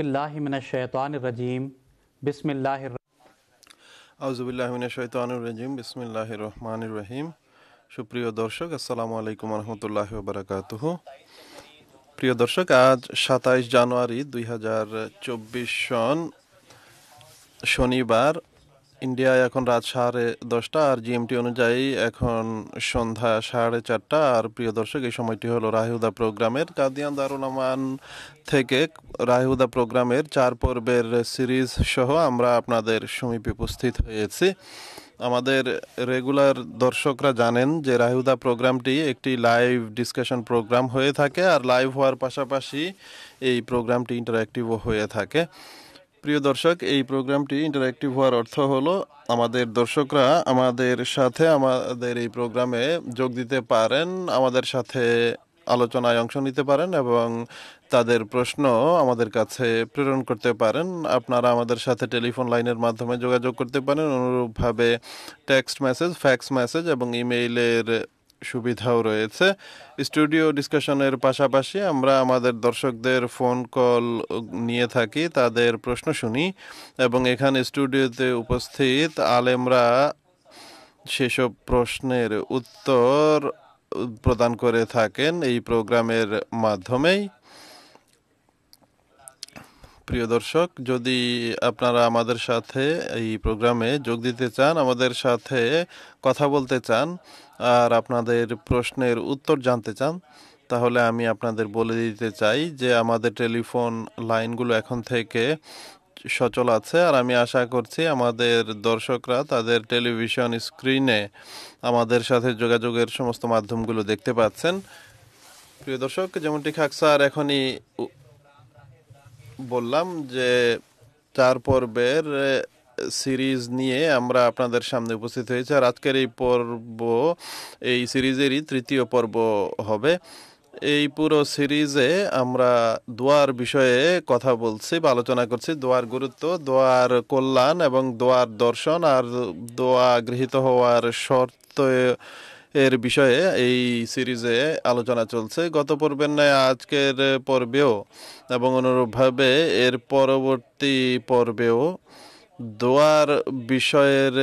আউজবিল্লাহিমিনশানরজিম বিসমিল্লাহ আউজবিল্লাহিমিনশানরজিম বিসমিল্লাহ রহমান রহিম সুপ্রিয় দর্শক আসসালামু আলাইকুম রহমতুল্লাহ বারাকাত প্রিয় দর্শক আজ সাতাইশ জানুয়ারি দুই সন শনিবার ইন্ডিয়ায় এখন রাত সাড়ে দশটা আর জিএমটি অনুযায়ী এখন সন্ধ্যা সাড়ে চারটা আর প্রিয় দর্শক এই সময়টি হলো রাহিউদা প্রোগ্রামের কাদিয়ান দারুলামান থেকে রাহিউদা প্রোগ্রামের চার পর্বের সিরিজ সহ আমরা আপনাদের সমীপে উপস্থিত হয়েছি আমাদের রেগুলার দর্শকরা জানেন যে রাহিউদা প্রোগ্রামটি একটি লাইভ ডিসকাশন প্রোগ্রাম হয়ে থাকে আর লাইভ হওয়ার পাশাপাশি এই প্রোগ্রামটি ইন্টারঅ্যাক্টিভও হয়ে থাকে প্রিয় দর্শক এই প্রোগ্রামটি ইন্টারঅ্যাক্টিভ হওয়ার অর্থ হলো আমাদের দর্শকরা আমাদের সাথে আমাদের এই প্রোগ্রামে যোগ দিতে পারেন আমাদের সাথে আলোচনায় অংশ নিতে পারেন এবং তাদের প্রশ্ন আমাদের কাছে প্রেরণ করতে পারেন আপনারা আমাদের সাথে টেলিফোন লাইনের মাধ্যমে যোগাযোগ করতে পারেন অনুরূপভাবে টেক্সট মেসেজ ফ্যাক্স মেসেজ এবং ইমেইলের সুবিধাও রয়েছে স্টুডিও ডিসকাশনের পাশাপাশি আমরা আমাদের দর্শকদের ফোন কল নিয়ে থাকি তাদের প্রশ্ন শুনি এবং এখানে স্টুডিওতে উপস্থিত আলেমরা সেসব প্রশ্নের উত্তর প্রদান করে থাকেন এই প্রোগ্রামের মাধ্যমেই প্রিয় দর্শক যদি আপনারা আমাদের সাথে এই প্রোগ্রামে যোগ দিতে চান আমাদের সাথে কথা বলতে চান আর আপনাদের প্রশ্নের উত্তর জানতে চান তাহলে আমি আপনাদের বলে দিতে চাই যে আমাদের টেলিফোন লাইনগুলো এখন থেকে সচল আছে আর আমি আশা করছি আমাদের দর্শকরা তাদের টেলিভিশন স্ক্রিনে আমাদের সাথে যোগাযোগের সমস্ত মাধ্যমগুলো দেখতে পাচ্ছেন প্রিয় দর্শক যেমনটি স্যার এখনই বললাম যে চার পর্বের সিরিজ নিয়ে আমরা আপনাদের সামনে উপস্থিত হয়েছি আর আজকের এই পর্ব এই সিরিজেরই তৃতীয় পর্ব হবে এই পুরো সিরিজে আমরা দোয়ার বিষয়ে কথা বলছি বা আলোচনা করছি দোয়ার গুরুত্ব দোয়ার কল্যাণ এবং দোয়ার দর্শন আর দোয়া গৃহীত হওয়ার শর্ত এর বিষয়ে এই সিরিজে আলোচনা চলছে গত পর্বের ন্যায় আজকের পর্বেও এবং অনুরূপভাবে এর পরবর্তী পর্বেও দোয়ার বিষয়ের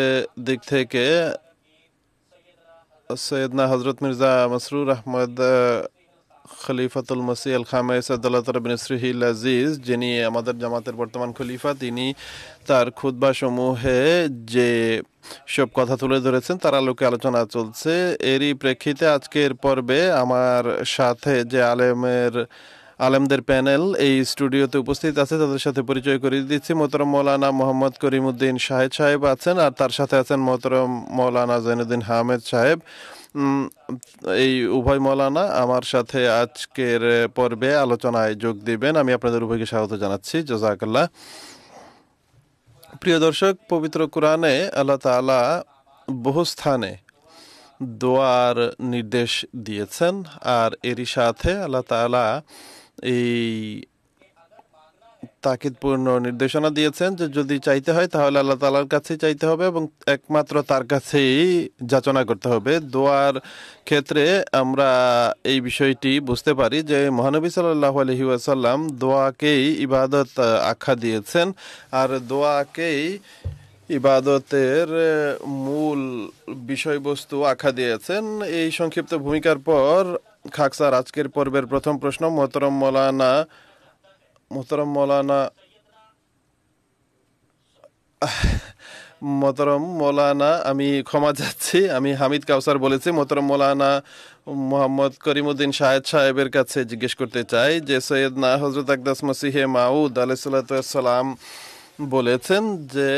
দিক থেকে সৈয়দনা হজরত মির্জা মসরুর আহমদ খলিফাতুল মসি আল খামেসাদবিন সহিল আজিজ যিনি আমাদের জামাতের বর্তমান খলিফা তিনি তার খুদ্া সমূহে যে সব কথা তুলে ধরেছেন তার আলোকে আলোচনা চলছে এরই প্রেক্ষিতে আজকের পর্বে আমার সাথে যে আলেমের আলেমদের প্যানেল এই স্টুডিওতে উপস্থিত আছে তাদের সাথে পরিচয় করিয়ে দিচ্ছি মোতরম মৌলানা মোহাম্মদ করিমুদ্দিন শাহেদ সাহেব আছেন আর তার সাথে আছেন মোতরম মৌলানা জৈনুদ্দিন হামেদ সাহেব এই উভয় মৌলানা আমার সাথে আজকের পর্বে আলোচনায় যোগ দিবেন আমি আপনাদের উভয়কে স্বাগত জানাচ্ছি জোজাকাল্লা প্রিয় দর্শক পবিত্র কোরআনে আল্লাহ তালা বহু স্থানে দোয়ার নির্দেশ দিয়েছেন আর এরই সাথে আল্লাহ তালা এই পূর্ণ নির্দেশনা দিয়েছেন যে যদি চাইতে হয় তাহলে আল্লাহ তালার কাছে চাইতে হবে এবং একমাত্র তার কাছেই যাচনা করতে হবে দোয়ার ক্ষেত্রে আমরা এই বিষয়টি বুঝতে পারি যে মহানবী সাল্লাহ আলহি আসাল্লাম দোয়াকেই ইবাদত আখ্যা দিয়েছেন আর দোয়াকেই ইবাদতের মূল বিষয়বস্তু আখ্যা দিয়েছেন এই সংক্ষিপ্ত ভূমিকার পর খাকসার আজকের পর্বের প্রথম প্রশ্ন মোহতরম মৌলানা মোহতরম মৌলানা মোহতরম মৌলানা আমি ক্ষমা যাচ্ছি আমি হামিদ কাউসার বলেছি মোহতরম মৌলানা মোহাম্মদ করিমুদ্দিন শাহেদ সাহেবের কাছে জিজ্ঞেস করতে চাই যে সৈয়দ না হজরত আকদাস মসিহে মাউদ আলাইসাল্লাম বলেছেন যে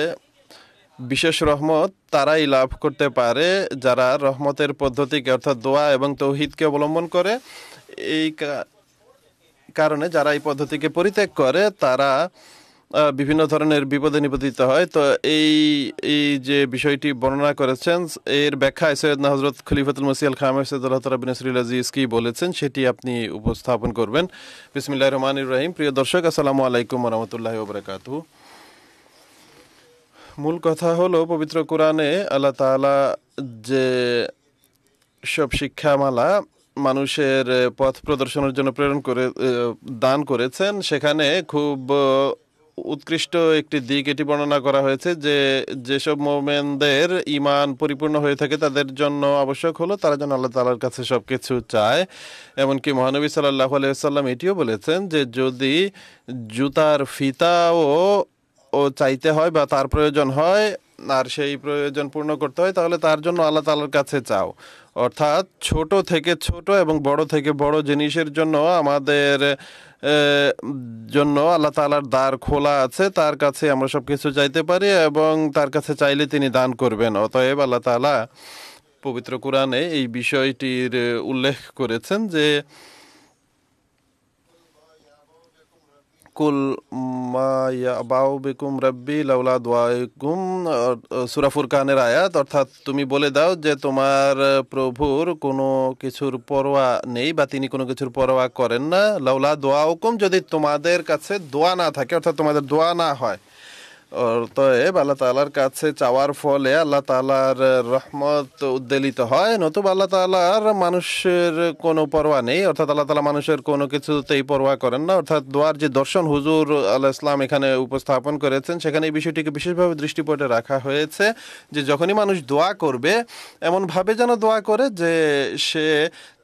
বিশেষ রহমত তারাই লাভ করতে পারে যারা রহমতের পদ্ধতিকে অর্থাৎ দোয়া এবং তৌহিদকে অবলম্বন করে এই কারণে যারা এই পদ্ধতিকে পরিত্যাগ করে তারা বিভিন্ন ধরনের বিপদে নিপতিত হয় তো এই এই যে বিষয়টি বর্ণনা করেছেন এর ব্যাখ্যা সৈয়দ হজরত খলিফাতুল মসিয়াল খাম সৈয়দুল্লাহবিনসরিলাজিজ ইস্কি বলেছেন সেটি আপনি উপস্থাপন করবেন বিসমিল্লাহ রহমান ইব্রাহিম প্রিয় দর্শক আসসালামু আলাইকুম রহমতুল্লাহ ওবরাকাতু মূল কথা হলো পবিত্র কোরআনে আল্লাহ তালা যে সব শিক্ষামালা মানুষের পথ প্রদর্শনের জন্য প্রেরণ করে দান করেছেন সেখানে খুব উৎকৃষ্ট একটি দিক এটি বর্ণনা করা হয়েছে যে যেসব মোমেনদের ইমান পরিপূর্ণ হয়ে থাকে তাদের জন্য আবশ্যক হলো তারা যেন আল্লাহ তালার কাছে সব কিছু চায় এমনকি মহানবী সাল্লাহ আলিয়াল্লাম এটিও বলেছেন যে যদি জুতার ফিতাও ও চাইতে হয় বা তার প্রয়োজন হয় আর সেই প্রয়োজন পূর্ণ করতে হয় তাহলে তার জন্য আল্লাহ তালার কাছে চাও অর্থাৎ ছোট থেকে ছোট এবং বড় থেকে বড় জিনিসের জন্য আমাদের জন্য আল্লাহ তালার দ্বার খোলা আছে তার কাছে আমরা সব কিছু চাইতে পারি এবং তার কাছে চাইলে তিনি দান করবেন অতএব আল্লাহ তালা পবিত্র কোরআনে এই বিষয়টির উল্লেখ করেছেন যে কুল মায়াবাউবিকুম রব্বি লাউলা দোয়াইকুম সুরাফুর কানের আয়াত অর্থাৎ তুমি বলে দাও যে তোমার প্রভুর কোনো কিছুর পরোয়া নেই বা তিনি কোনো কিছুর পরোয়া করেন না লাউলা দোয়া হুকুম যদি তোমাদের কাছে দোয়া না থাকে অর্থাৎ তোমাদের দোয়া না হয় অতএব আল্লাহ তালার কাছে চাওয়ার ফলে আল্লাহ তালার রহমত উদ্দেলিত হয় নতুন আল্লাহ তালার মানুষের কোনো পরোয়া নেই অর্থাৎ আল্লাহ তালা মানুষের কোনো কিছুতেই পরোয়া করেন না অর্থাৎ দোয়ার যে দর্শন হুজুর আল্লাহ ইসলাম এখানে উপস্থাপন করেছেন সেখানে এই বিষয়টিকে বিশেষভাবে দৃষ্টিপটে রাখা হয়েছে যে যখনই মানুষ দোয়া করবে এমনভাবে যেন দোয়া করে যে সে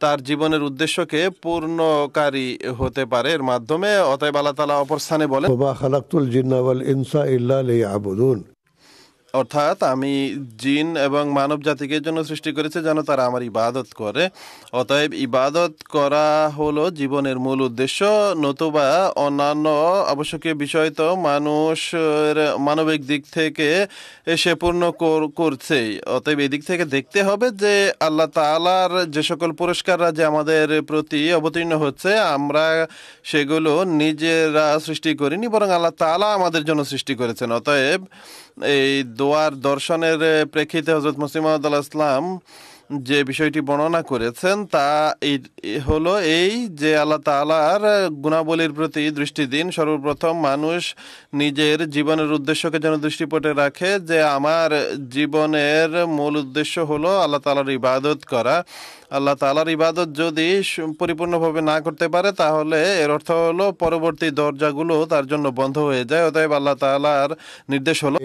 তার জীবনের উদ্দেশ্যকে পূর্ণকারী হতে পারে এর মাধ্যমে অতএব আল্লাহ তালা অপর স্থানে বলেন অর্থাৎ আমি জিন এবং মানব জাতিকে জন্য সৃষ্টি করেছে যেন তারা আমার ইবাদত করে অতএব ইবাদত করা হলো জীবনের মূল উদ্দেশ্য নতুবা অন্যান্য আবশ্যকীয় বিষয় তো মানুষের মানবিক দিক থেকে সে পূর্ণ করছে অতএব এদিক থেকে দেখতে হবে যে আল্লাহ তালার যে সকল পুরস্কাররা যে আমাদের প্রতি অবতীর্ণ হচ্ছে আমরা সেগুলো নিজেরা সৃষ্টি করিনি বরং আল্লাহ তালা আমাদের জন্য সৃষ্টি করেছেন অতএব এই দোয়ার দর্শনের প্রেক্ষিতে হজরত মুসিমদ আল যে বিষয়টি বর্ণনা করেছেন তা এই হলো এই যে আল্লাহ তালার গুণাবলীর প্রতি দৃষ্টি দিন সর্বপ্রথম মানুষ নিজের জীবনের উদ্দেশ্যকে যেন দৃষ্টিপটে রাখে যে আমার জীবনের মূল উদ্দেশ্য হলো আল্লাহ তালার ইবাদত করা আল্লাহ তালার ইবাদত যদি পরিপূর্ণভাবে না করতে পারে তাহলে এর অর্থ হলো পরবর্তী দরজাগুলো তার জন্য বন্ধ হয়ে যায় অতএব আল্লাহ তালার নির্দেশ হলো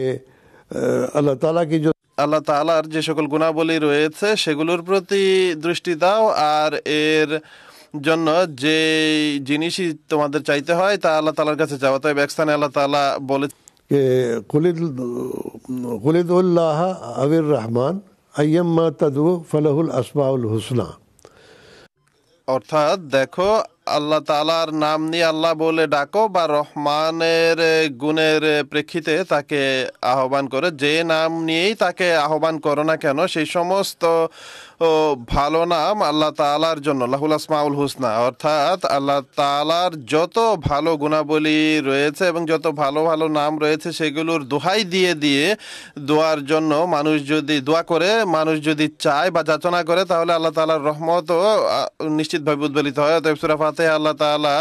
আল্লাহ তালা কি আল্লাহ তালার যে সকল গুণাবলী রয়েছে সেগুলোর প্রতি দৃষ্টি দাও আর এর জন্য যে জিনিসই তোমাদের চাইতে হয় তা আল্লাহ তালার কাছে যাওয়া তাই এক স্থানে আল্লাহ তালা বলে কুলিদুল্লাহ আবির রহমান আইয়াম্মা তাদু ফালাহুল আসমাউল হুসনা অর্থাৎ দেখো আল্লাহ তালার নাম নিয়ে আল্লাহ বলে ডাকো বা রহমানের গুণের প্রেক্ষিতে তাকে আহ্বান করে যে নাম নিয়েই তাকে আহ্বান করো না কেন সেই সমস্ত ভালো নাম আল্লাহ তালার জন্য লাহুল আসমাউল হুসনা অর্থাৎ আল্লাহ তালার যত ভালো গুণাবলী রয়েছে এবং যত ভালো ভালো নাম রয়েছে সেগুলোর দোহাই দিয়ে দিয়ে দোয়ার জন্য মানুষ যদি দোয়া করে মানুষ যদি চায় বা যাচনা করে তাহলে আল্লাহ তালার রহমতও নিশ্চিতভাবে উদ্বেলিত হয় অতএব সুরাফাতে আল্লাহ তালা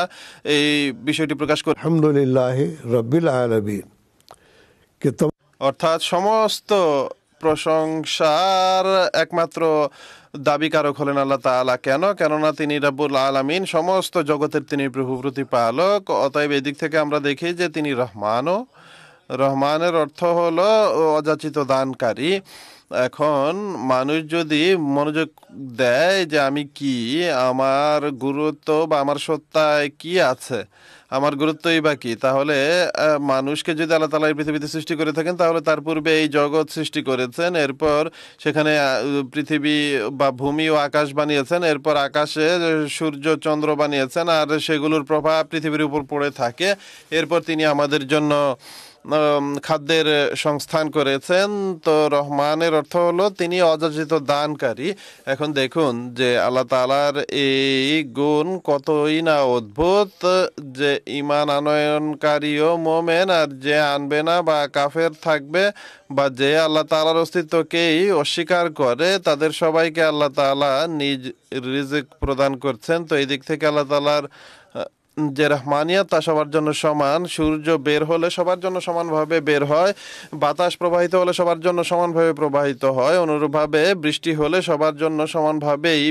এই বিষয়টি প্রকাশ করে আলহামদুলিল্লাহ রবিল আলমিন অর্থাৎ সমস্ত প্রশংসার একমাত্র দাবিকারক হলেন আল্লাহ তালা কেন কেননা তিনি রাব্বুল আলমিন সমস্ত জগতের তিনি প্রভু প্রতিপালক অতএব এদিক থেকে আমরা দেখি যে তিনি রহমানও রহমানের অর্থ হলো অযাচিত দানকারী এখন মানুষ যদি মনোযোগ দেয় যে আমি কি আমার গুরুত্ব বা আমার সত্তায় কি আছে আমার গুরুত্বই বাকি তাহলে মানুষকে যদি আল্লাহ তালা এই পৃথিবীতে সৃষ্টি করে থাকেন তাহলে তার পূর্বে এই জগৎ সৃষ্টি করেছেন এরপর সেখানে পৃথিবী বা ভূমি ও আকাশ বানিয়েছেন এরপর আকাশে সূর্য চন্দ্র বানিয়েছেন আর সেগুলোর প্রভাব পৃথিবীর উপর পড়ে থাকে এরপর তিনি আমাদের জন্য খাদ্যের সংস্থান করেছেন তো রহমানের অর্থ হলো তিনি অযাচিত দানকারী এখন দেখুন যে আল্লাহ তালার এই গুণ কতই না অদ্ভুত যে ইমান আনয়নকারীও মোমেন আর যে আনবে না বা কাফের থাকবে বা যে আল্লাহ তালার অস্তিত্বকেই অস্বীকার করে তাদের সবাইকে আল্লাহ তালা নিজ রিজিক প্রদান করছেন তো এই দিক থেকে আল্লাহ তালার যে রহমানিয়া তা সবার জন্য সমান সূর্য বের হলে সবার জন্য সমানভাবে বের হয় বাতাস প্রবাহিত হলে সবার জন্য সমানভাবে প্রবাহিত হয় অনুরূপভাবে বৃষ্টি হলে সবার জন্য সমানভাবেই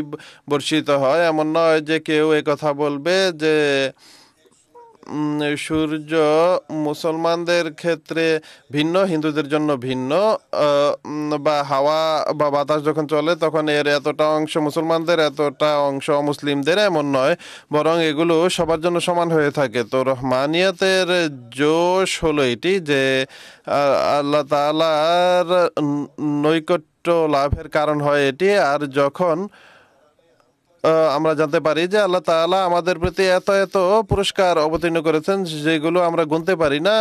বর্ষিত হয় এমন নয় যে কেউ কথা বলবে যে সূর্য মুসলমানদের ক্ষেত্রে ভিন্ন হিন্দুদের জন্য ভিন্ন বা হাওয়া বা বাতাস যখন চলে তখন এর এতটা অংশ মুসলমানদের এতটা অংশ মুসলিমদের এমন নয় বরং এগুলো সবার জন্য সমান হয়ে থাকে তো রহমানিয়াতের জোশ হলো এটি যে আল্লাহ তালার নৈকট্য লাভের কারণ হয় এটি আর যখন আমরা জানতে পারি যে আল্লাহ তালা আমাদের প্রতি এত এত পুরস্কার অবতীর্ণ করেছেন যেগুলো আমরা গুনতে পারি না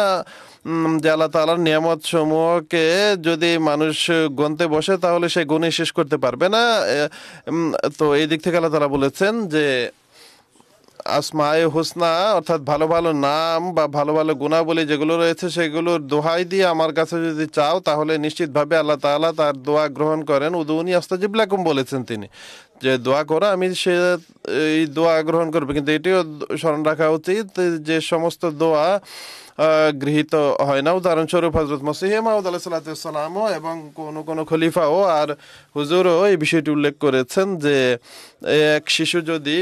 যে আল্লাহ তালার নিয়ামত সমূহকে যদি মানুষ গুনতে বসে তাহলে সে গুনে শেষ করতে পারবে না তো এই দিক থেকে আল্লাহ তালা বলেছেন যে আসমায় হোসনা অর্থাৎ ভালো ভালো নাম বা ভালো ভালো গুণাবলী যেগুলো রয়েছে সেগুলোর দোহাই দিয়ে আমার কাছে যদি চাও তাহলে নিশ্চিতভাবে আল্লাহ তালা তার দোয়া গ্রহণ করেন উদৌনি আস্তাজিবলাকুম বলেছেন তিনি যে দোয়া করা আমি সে এই দোয়া গ্রহণ করবে কিন্তু এটিও স্মরণ রাখা উচিত যে সমস্ত দোয়া গৃহীত হয় না উদাহরণস্বরূপ হজরত মসিহে মাহুদ এবং কোনো কোনো খলিফাও আর হুজুরও এই বিষয়টি উল্লেখ করেছেন যে এক শিশু যদি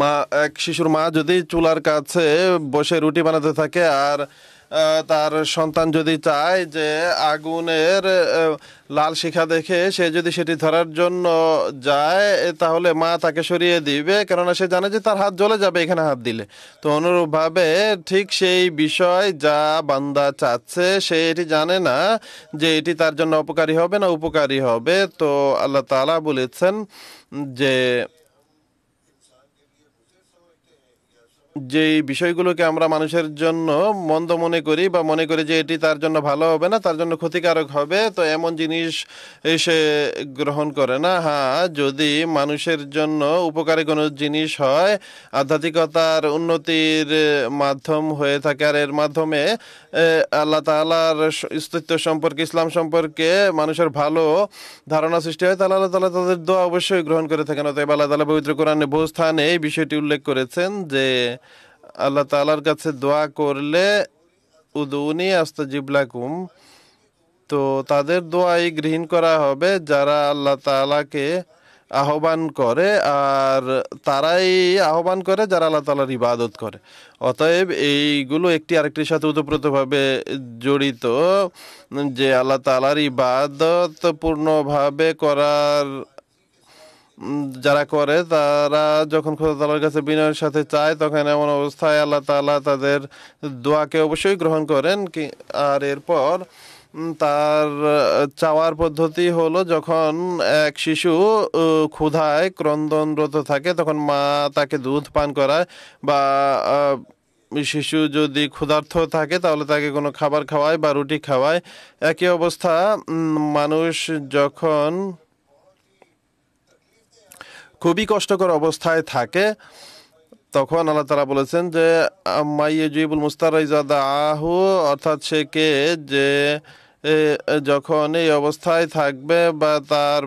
মা এক শিশুর মা যদি চুলার কাছে বসে রুটি বানাতে থাকে আর তার সন্তান যদি চায় যে আগুনের লাল শিখা দেখে সে যদি সেটি ধরার জন্য যায় তাহলে মা তাকে সরিয়ে দিবে কেননা সে জানে যে তার হাত জ্বলে যাবে এখানে হাত দিলে তো অনুরূপভাবে ঠিক সেই বিষয় যা বান্দা চাচ্ছে সে এটি জানে না যে এটি তার জন্য অপকারী হবে না উপকারী হবে তো আল্লাহ তালা বলেছেন যে যে বিষয়গুলোকে আমরা মানুষের জন্য মন্দ মনে করি বা মনে করি যে এটি তার জন্য ভালো হবে না তার জন্য ক্ষতিকারক হবে তো এমন জিনিস সে গ্রহণ করে না হ্যাঁ যদি মানুষের জন্য উপকারী কোনো জিনিস হয় আধ্যাত্মিকতার উন্নতির মাধ্যম হয়ে থাকে আর এর মাধ্যমে আল্লাহ তালার স্তিত্ব সম্পর্কে ইসলাম সম্পর্কে মানুষের ভালো ধারণা সৃষ্টি হয় তাহলে আল্লাহ তালা তাদের দোয়া অবশ্যই গ্রহণ করে থাকেন অতএব আল্লাহ তালা পবিত্র কোরআনে বহু স্থানে এই বিষয়টি উল্লেখ করেছেন যে আল্লাহ তালার কাছে দোয়া করলে উদুনি আস্তাজিবলাকুম তো তাদের দোয়াই গৃহীন করা হবে যারা আল্লাহ তালাকে আহ্বান করে আর তারাই আহ্বান করে যারা আল্লাহ তালার ইবাদত করে অতএব এইগুলো একটি আরেকটির সাথে ওতপ্রোতভাবে জড়িত যে আল্লাহ তালার ইবাদত পূর্ণভাবে করার যারা করে তারা যখন খোদা তালার কাছে বিনয়ের সাথে চায় তখন এমন অবস্থায় আল্লাহ তালা তাদের দোয়াকে অবশ্যই গ্রহণ করেন কি আর এরপর তার চাওয়ার পদ্ধতি হলো যখন এক শিশু ক্ষুধায় ক্রন্দনরত থাকে তখন মা তাকে দুধ পান করায় বা শিশু যদি ক্ষুধার্থ থাকে তাহলে তাকে কোনো খাবার খাওয়ায় বা রুটি খাওয়ায় একই অবস্থা মানুষ যখন খুবই কষ্টকর অবস্থায় থাকে তখন আল্লাহ তারা বলেছেন যে জুইবুল মুস্তারাইজাদা আহ অর্থাৎ সে কে যে যখন এই অবস্থায় থাকবে বা তার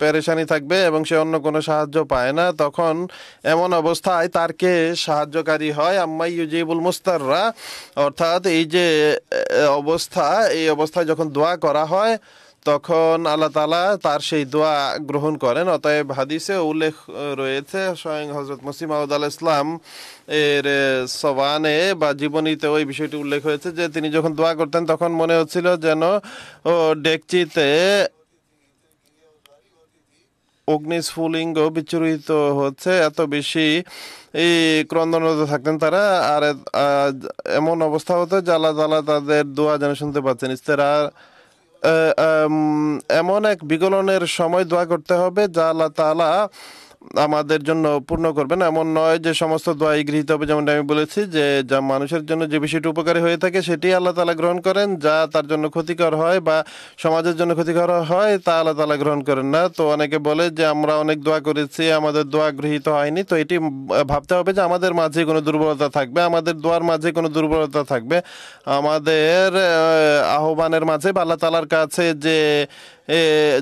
পেরেশানি থাকবে এবং সে অন্য কোনো সাহায্য পায় না তখন এমন অবস্থায় তার কে সাহায্যকারী হয় আম্মাই ইউজিবুল মুস্তাররা অর্থাৎ এই যে অবস্থা এই অবস্থায় যখন দোয়া করা হয় তখন আল্লাহ তালা তার সেই দোয়া গ্রহণ করেন অতএব হাদিসে উল্লেখ রয়েছে স্বয়ং হজরত মুসিম আউদ আল ইসলাম এর সবানে বা জীবনীতে ওই বিষয়টি উল্লেখ হয়েছে যে তিনি যখন দোয়া করতেন তখন মনে হচ্ছিল যেন ও ডেকচিতে অগ্নিস্ফুলিঙ্গ বিচ্ছুরিত হচ্ছে এত বেশি এই ক্রন্দনরত থাকতেন তারা আর এমন অবস্থা হতো জ্বালা জ্বালা তাদের দোয়া যেন শুনতে পাচ্ছেন ইস্তেরা এমন এক বিগলনের সময় দোয়া করতে হবে যা আল্লাহ তালা আমাদের জন্য পূর্ণ করবেন এমন নয় যে সমস্ত দোয়াই গৃহীত হবে যেমনটা আমি বলেছি যে যা মানুষের জন্য যে বিষয়টি উপকারী হয়ে থাকে সেটি আল্লাহ তালা গ্রহণ করেন যা তার জন্য ক্ষতিকর হয় বা সমাজের জন্য ক্ষতিকর হয় তা আল্লাহ তালা গ্রহণ করেন না তো অনেকে বলে যে আমরা অনেক দোয়া করেছি আমাদের দোয়া গৃহীত হয়নি তো এটি ভাবতে হবে যে আমাদের মাঝে কোনো দুর্বলতা থাকবে আমাদের দোয়ার মাঝে কোনো দুর্বলতা থাকবে আমাদের আহ্বানের মাঝে আল্লাহ তালার কাছে যে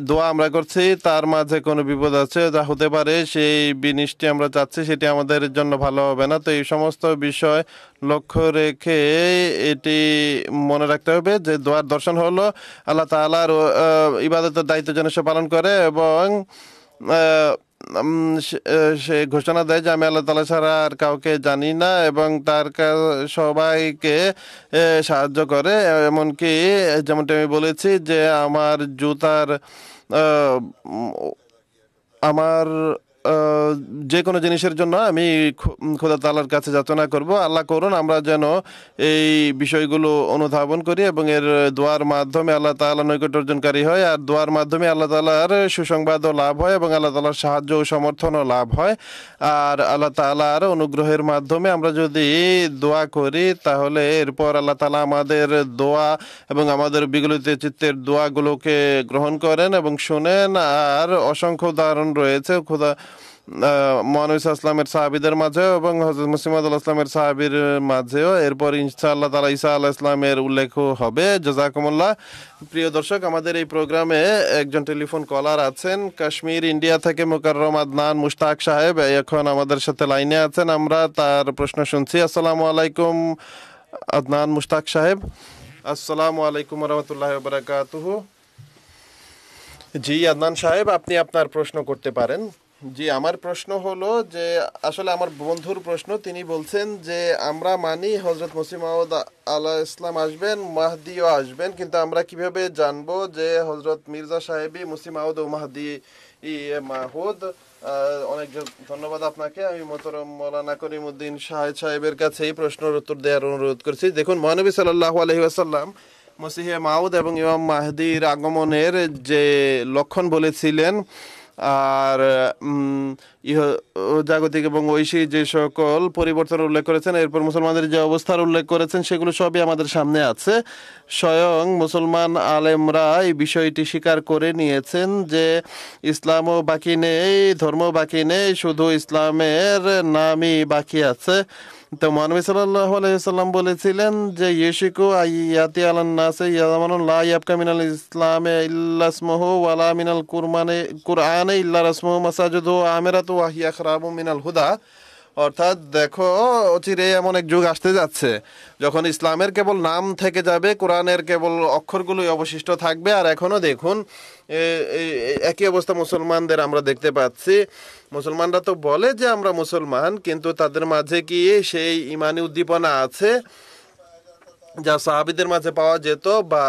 দোয়া আমরা করছি তার মাঝে কোনো বিপদ আছে যা হতে পারে সেই বিনিষ্টি আমরা চাচ্ছি সেটি আমাদের জন্য ভালো হবে না তো এই সমস্ত বিষয় লক্ষ্য রেখে এটি মনে রাখতে হবে যে দোয়ার দর্শন হলো আল্লাহ তালার ইবাদতের দায়িত্ব যেন সে পালন করে এবং সে ঘোষণা দেয় যে আমি আল্লাহ তালা ছাড়া আর কাউকে জানি না এবং তার সবাইকে সাহায্য করে এমনকি যেমনটি আমি বলেছি যে আমার জুতার আমার যে কোনো জিনিসের জন্য আমি খোদা তালার কাছে যাচনা করব আল্লাহ করুন আমরা যেন এই বিষয়গুলো অনুধাবন করি এবং এর দোয়ার মাধ্যমে আল্লাহ তালা নৈকট অর্জনকারী হয় আর দোয়ার মাধ্যমে আল্লাহ তালার সুসংবাদও লাভ হয় এবং আল্লাহ তালার সাহায্য ও সমর্থনও লাভ হয় আর আল্লাহ তালার অনুগ্রহের মাধ্যমে আমরা যদি দোয়া করি তাহলে এরপর আল্লাহ তালা আমাদের দোয়া এবং আমাদের বিগলিত চিত্তের দোয়াগুলোকে গ্রহণ করেন এবং শোনেন আর অসংখ্য উদাহরণ রয়েছে খোদা মহানবী আসলামের সাহাবিদের মাঝেও এবং হজরত মুসিমাদ আসলামের সাহাবির মাঝেও এরপর ইনশাআল্লাহ তালা ইসা আল্লাহ ইসলামের উল্লেখ হবে জজাকুমুল্লাহ প্রিয় দর্শক আমাদের এই প্রোগ্রামে একজন টেলিফোন কলার আছেন কাশ্মীর ইন্ডিয়া থেকে মোকাররম আদনান মুশতাক সাহেব এখন আমাদের সাথে লাইনে আছেন আমরা তার প্রশ্ন শুনছি আসসালামু আলাইকুম আদনান মুশতাক সাহেব আসসালামু আলাইকুম রহমতুল্লাহ বারাকাতুহু জি আদনান সাহেব আপনি আপনার প্রশ্ন করতে পারেন জি আমার প্রশ্ন হলো যে আসলে আমার বন্ধুর প্রশ্ন তিনি বলছেন যে আমরা মানি হজরত মসিমাউদ আল্লাহ ইসলাম আসবেন মাহদিও আসবেন কিন্তু আমরা কিভাবে জানবো যে হজরত মির্জা সাহেবই মসিমাউদ ও মাহদি মাহুদ অনেক ধন্যবাদ আপনাকে আমি মোতরম মৌলানা করিমুদ্দিন শাহেদ সাহেবের কাছে এই প্রশ্নের উত্তর দেওয়ার অনুরোধ করছি দেখুন মহানবী সাল্লাহ আলহি আসাল্লাম মসিহে মাউদ এবং ইমাম মাহদির আগমনের যে লক্ষণ বলেছিলেন আর জাগতিক এবং ঐশী যে সকল পরিবর্তন উল্লেখ করেছেন এরপর মুসলমানদের যে অবস্থার উল্লেখ করেছেন সেগুলো সবই আমাদের সামনে আছে স্বয়ং মুসলমান আলেমরা এই বিষয়টি স্বীকার করে নিয়েছেন যে ইসলামও বাকি নেই ধর্ম বাকি নেই শুধু ইসলামের নামই বাকি আছে তো মানবী সাল্লাহ আলাইসাল্লাম বলেছিলেন যে ইয়েশিকু ইয়াতি আলান্নাসে ইয়াজামানুল্লাহ ইয়াবকা মিনাল ইসলামে ইল্লাসমহ ওয়ালা মিনাল কুরমানে কুরআনে ইল্লা রাসমহ মাসাজুদ আমেরাত ওয়াহিয়া খরাবু মিনাল হুদা অর্থাৎ দেখো অচিরে এমন এক যুগ আসতে যাচ্ছে যখন ইসলামের কেবল নাম থেকে যাবে কোরআনের কেবল অক্ষরগুলোই অবশিষ্ট থাকবে আর এখনও দেখুন একই অবস্থা মুসলমানদের আমরা দেখতে পাচ্ছি মুসলমানরা তো বলে যে আমরা মুসলমান কিন্তু তাদের মাঝে কি সেই ইমানি উদ্দীপনা আছে যা সাহাবিদের মাঝে পাওয়া যেত বা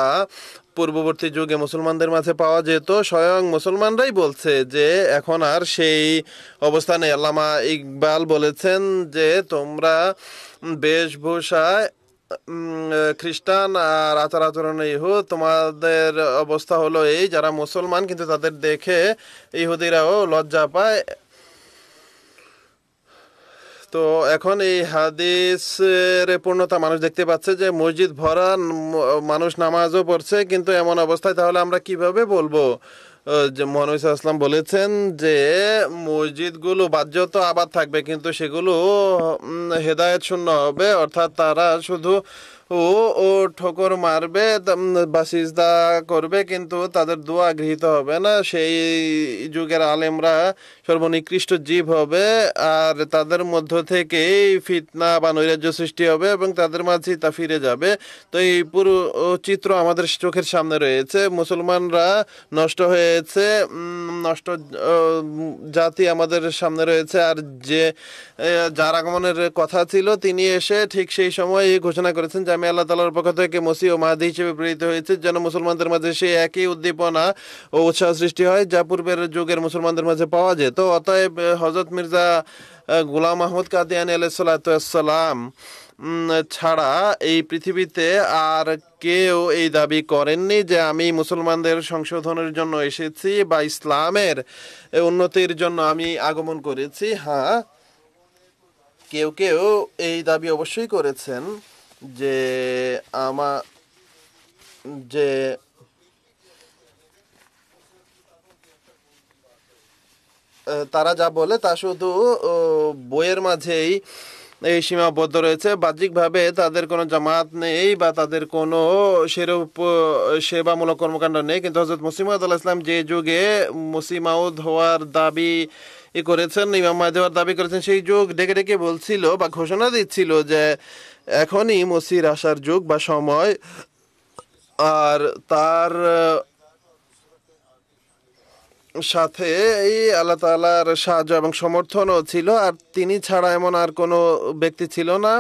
পূর্ববর্তী যুগে মুসলমানদের মাঝে পাওয়া যেত স্বয়ং মুসলমানরাই বলছে যে এখন আর সেই অবস্থানে আল্লামা ইকবাল বলেছেন যে তোমরা বেশভূষায় খ্রিস্টান আর আচার আচরণ ইহুদ তোমাদের অবস্থা হলো এই যারা মুসলমান কিন্তু তাদের দেখে ইহুদিরাও লজ্জা পায় তো এখন এই হাদিসের পূর্ণতা মানুষ দেখতে পাচ্ছে যে মসজিদ ভরা মানুষ নামাজও পড়ছে কিন্তু এমন অবস্থায় তাহলে আমরা কিভাবে বলবো যে মহানবী আসলাম বলেছেন যে মসজিদগুলো বাহ্যত আবাদ থাকবে কিন্তু সেগুলো হেদায়ত শূন্য হবে অর্থাৎ তারা শুধু ও ও ঠোকর মারবে বাসিজদা করবে কিন্তু তাদের দোয়া গৃহীত হবে না সেই যুগের আলেমরা সর্বনিকৃষ্ট জীব হবে আর তাদের মধ্য থেকেই ফিতনা বা নৈরাজ্য সৃষ্টি হবে এবং তাদের মাঝেই তা ফিরে যাবে তো এই পুরো চিত্র আমাদের চোখের সামনে রয়েছে মুসলমানরা নষ্ট হয়েছে নষ্ট জাতি আমাদের সামনে রয়েছে আর যে যার আগমনের কথা ছিল তিনি এসে ঠিক সেই সময় ঘোষণা করেছেন যে ইসলামে আল্লাহ তালার পক্ষ থেকে মসি ও মাহাদি হিসেবে প্রেরিত হয়েছে যেন মুসলমানদের মাঝে সেই একই উদ্দীপনা ও উৎসাহ সৃষ্টি হয় যা পূর্বের যুগের মুসলমানদের মাঝে পাওয়া যেত অতএব হজরত মির্জা গুলাম আহমদ কাদিয়ানি আলাইসাল্লাম ছাড়া এই পৃথিবীতে আর কেউ এই দাবি করেননি যে আমি মুসলমানদের সংশোধনের জন্য এসেছি বা ইসলামের উন্নতির জন্য আমি আগমন করেছি হ্যাঁ কেউ কেউ এই দাবি অবশ্যই করেছেন যে আমার যে তারা যা বলে তা শুধু বইয়ের মাঝেই এই সীমাবদ্ধ রয়েছে বাহ্যিকভাবে তাদের কোনো জামাত নেই বা তাদের কোনো সেরূপ সেবামূলক কর্মকাণ্ড নেই কিন্তু হজরত মুসিমাউদ আল্লাহ ইসলাম যে যুগে মুসিমাউদ হওয়ার দাবি করেছেন ইমাম মাহাদেওয়ার দাবি করেছেন সেই যুগ ডেকে ডেকে বলছিল বা ঘোষণা দিচ্ছিল যে এখনই মসির আসার যুগ বা সময় আর তার সাথে এই আল্লাহ তালার সাহায্য এবং সমর্থনও ছিল আর তিনি ছাড়া এমন আর কোনো ব্যক্তি ছিল না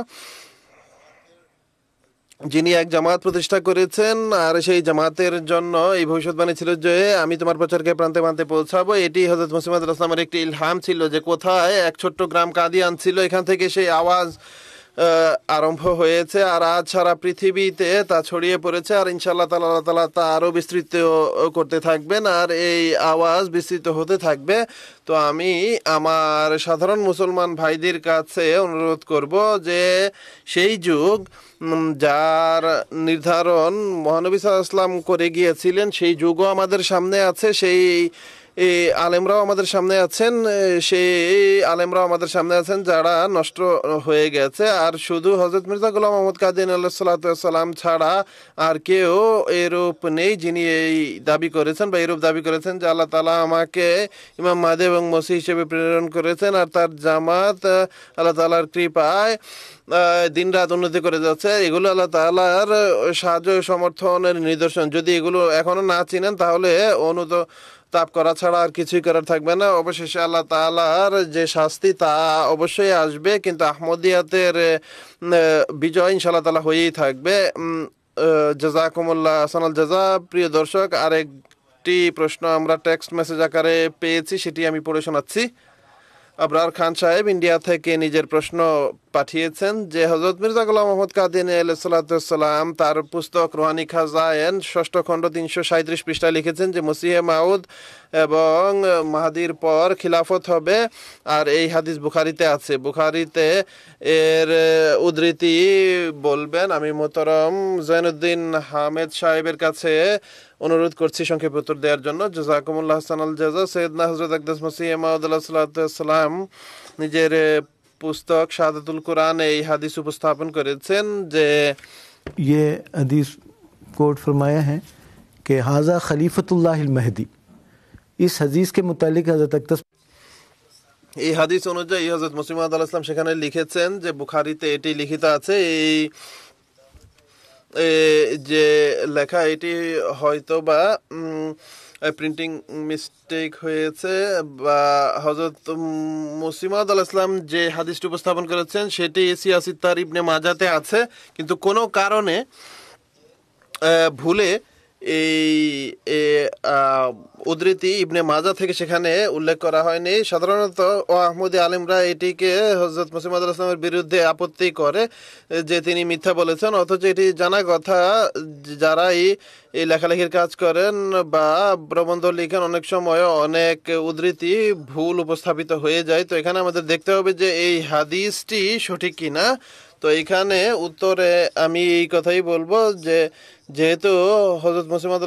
যিনি এক জামাত প্রতিষ্ঠা করেছেন আর সেই জামাতের জন্য এই ভবিষ্যৎবাণী ছিল যে আমি তোমার প্রচারকে প্রান্তে প্রান্তে পৌঁছাবো এটি হজরত মুসিমাদ ইসলামের একটি ইলহাম ছিল যে কোথায় এক ছোট্ট গ্রাম কাঁদিয়ে ছিল এখান থেকে সেই আওয়াজ আরম্ভ হয়েছে আর আজ সারা পৃথিবীতে তা ছড়িয়ে পড়েছে আর ইনশাল্লাহ তাল্লাহ তালা তা আরও বিস্তৃত করতে থাকবেন আর এই আওয়াজ বিস্তৃত হতে থাকবে তো আমি আমার সাধারণ মুসলমান ভাইদের কাছে অনুরোধ করব যে সেই যুগ যার নির্ধারণ মহানবী সাল্লাহ করে গিয়েছিলেন সেই যুগও আমাদের সামনে আছে সেই আলেমরাও আমাদের সামনে আছেন সেই আলেমরাও আমাদের সামনে আছেন যারা নষ্ট হয়ে গেছে আর শুধু হজরত মির্জা গুলাম মোহাম্মদ কাদিন আল্লাহ সাল্লাম ছাড়া আর কেউ এরূপ নেই যিনি এই দাবি করেছেন বা এরূপ দাবি করেছেন যে আল্লাহ তালা আমাকে ইমাম মাদে এবং মসি হিসেবে প্রেরণ করেছেন আর তার জামাত আল্লাহ তালার কৃপায় দিন রাত উন্নতি করে যাচ্ছে এগুলো আল্লাহ তালার সাহায্য সমর্থনের নিদর্শন যদি এগুলো এখনো না চিনেন তাহলে অনুত তাপ করা ছাড়া আর কিছুই করার থাকবে না অবশেষে আল্লাহ তালার যে শাস্তি তা অবশ্যই আসবে কিন্তু আহমদিয়াতের বিজয় ইনশাল্লাহ তালা হয়েই থাকবে জাজাকুমুল্লাহ আসানাল জাজা প্রিয় দর্শক আরেকটি প্রশ্ন আমরা টেক্সট মেসেজ আকারে পেয়েছি সেটি আমি পড়ে শোনাচ্ছি আবরার খান সাহেব ইন্ডিয়া থেকে নিজের প্রশ্ন পাঠিয়েছেন যে হজরত মির্জা গোলাম মোহাম্মদ কাদিন সালাম তার পুস্তক রোহানি খাজায়েন ষষ্ঠ খণ্ড তিনশো সাঁত্রিশ পৃষ্ঠা লিখেছেন যে মসিহে মাউদ এবং মাহাদির পর খিলাফত হবে আর এই হাদিস বুখারিতে আছে বুখারিতে এর উদ্ধৃতি বলবেন আমি মোতরম জৈনুদ্দিন হামেদ সাহেবের কাছে لکھے بخاری لکھتا آ যে লেখা এটি হয়তো বা প্রিন্টিং মিস্টেক হয়েছে বা হজরত মুসিমাদ আল ইসলাম যে হাদিসটি উপস্থাপন করেছেন সেটি সিয়াসি তার ইবনে মাজাতে আছে কিন্তু কোনো কারণে ভুলে এই উদ্ধৃতি ইবনে মাজা থেকে সেখানে উল্লেখ করা হয়নি সাধারণত ও আহমদি আলিমরা এটিকে হজরত মুসিমাদ ইসলামের বিরুদ্ধে আপত্তি করে যে তিনি মিথ্যা বলেছেন অথচ এটি জানা কথা যারাই এই লেখালেখির কাজ করেন বা প্রবন্ধ লিখেন অনেক সময় অনেক উদ্ধৃতি ভুল উপস্থাপিত হয়ে যায় তো এখানে আমাদের দেখতে হবে যে এই হাদিসটি সঠিক কিনা তো এখানে উত্তরে আমি এই কথাই বলবো যে যেহেতু হজরত মুসিমদ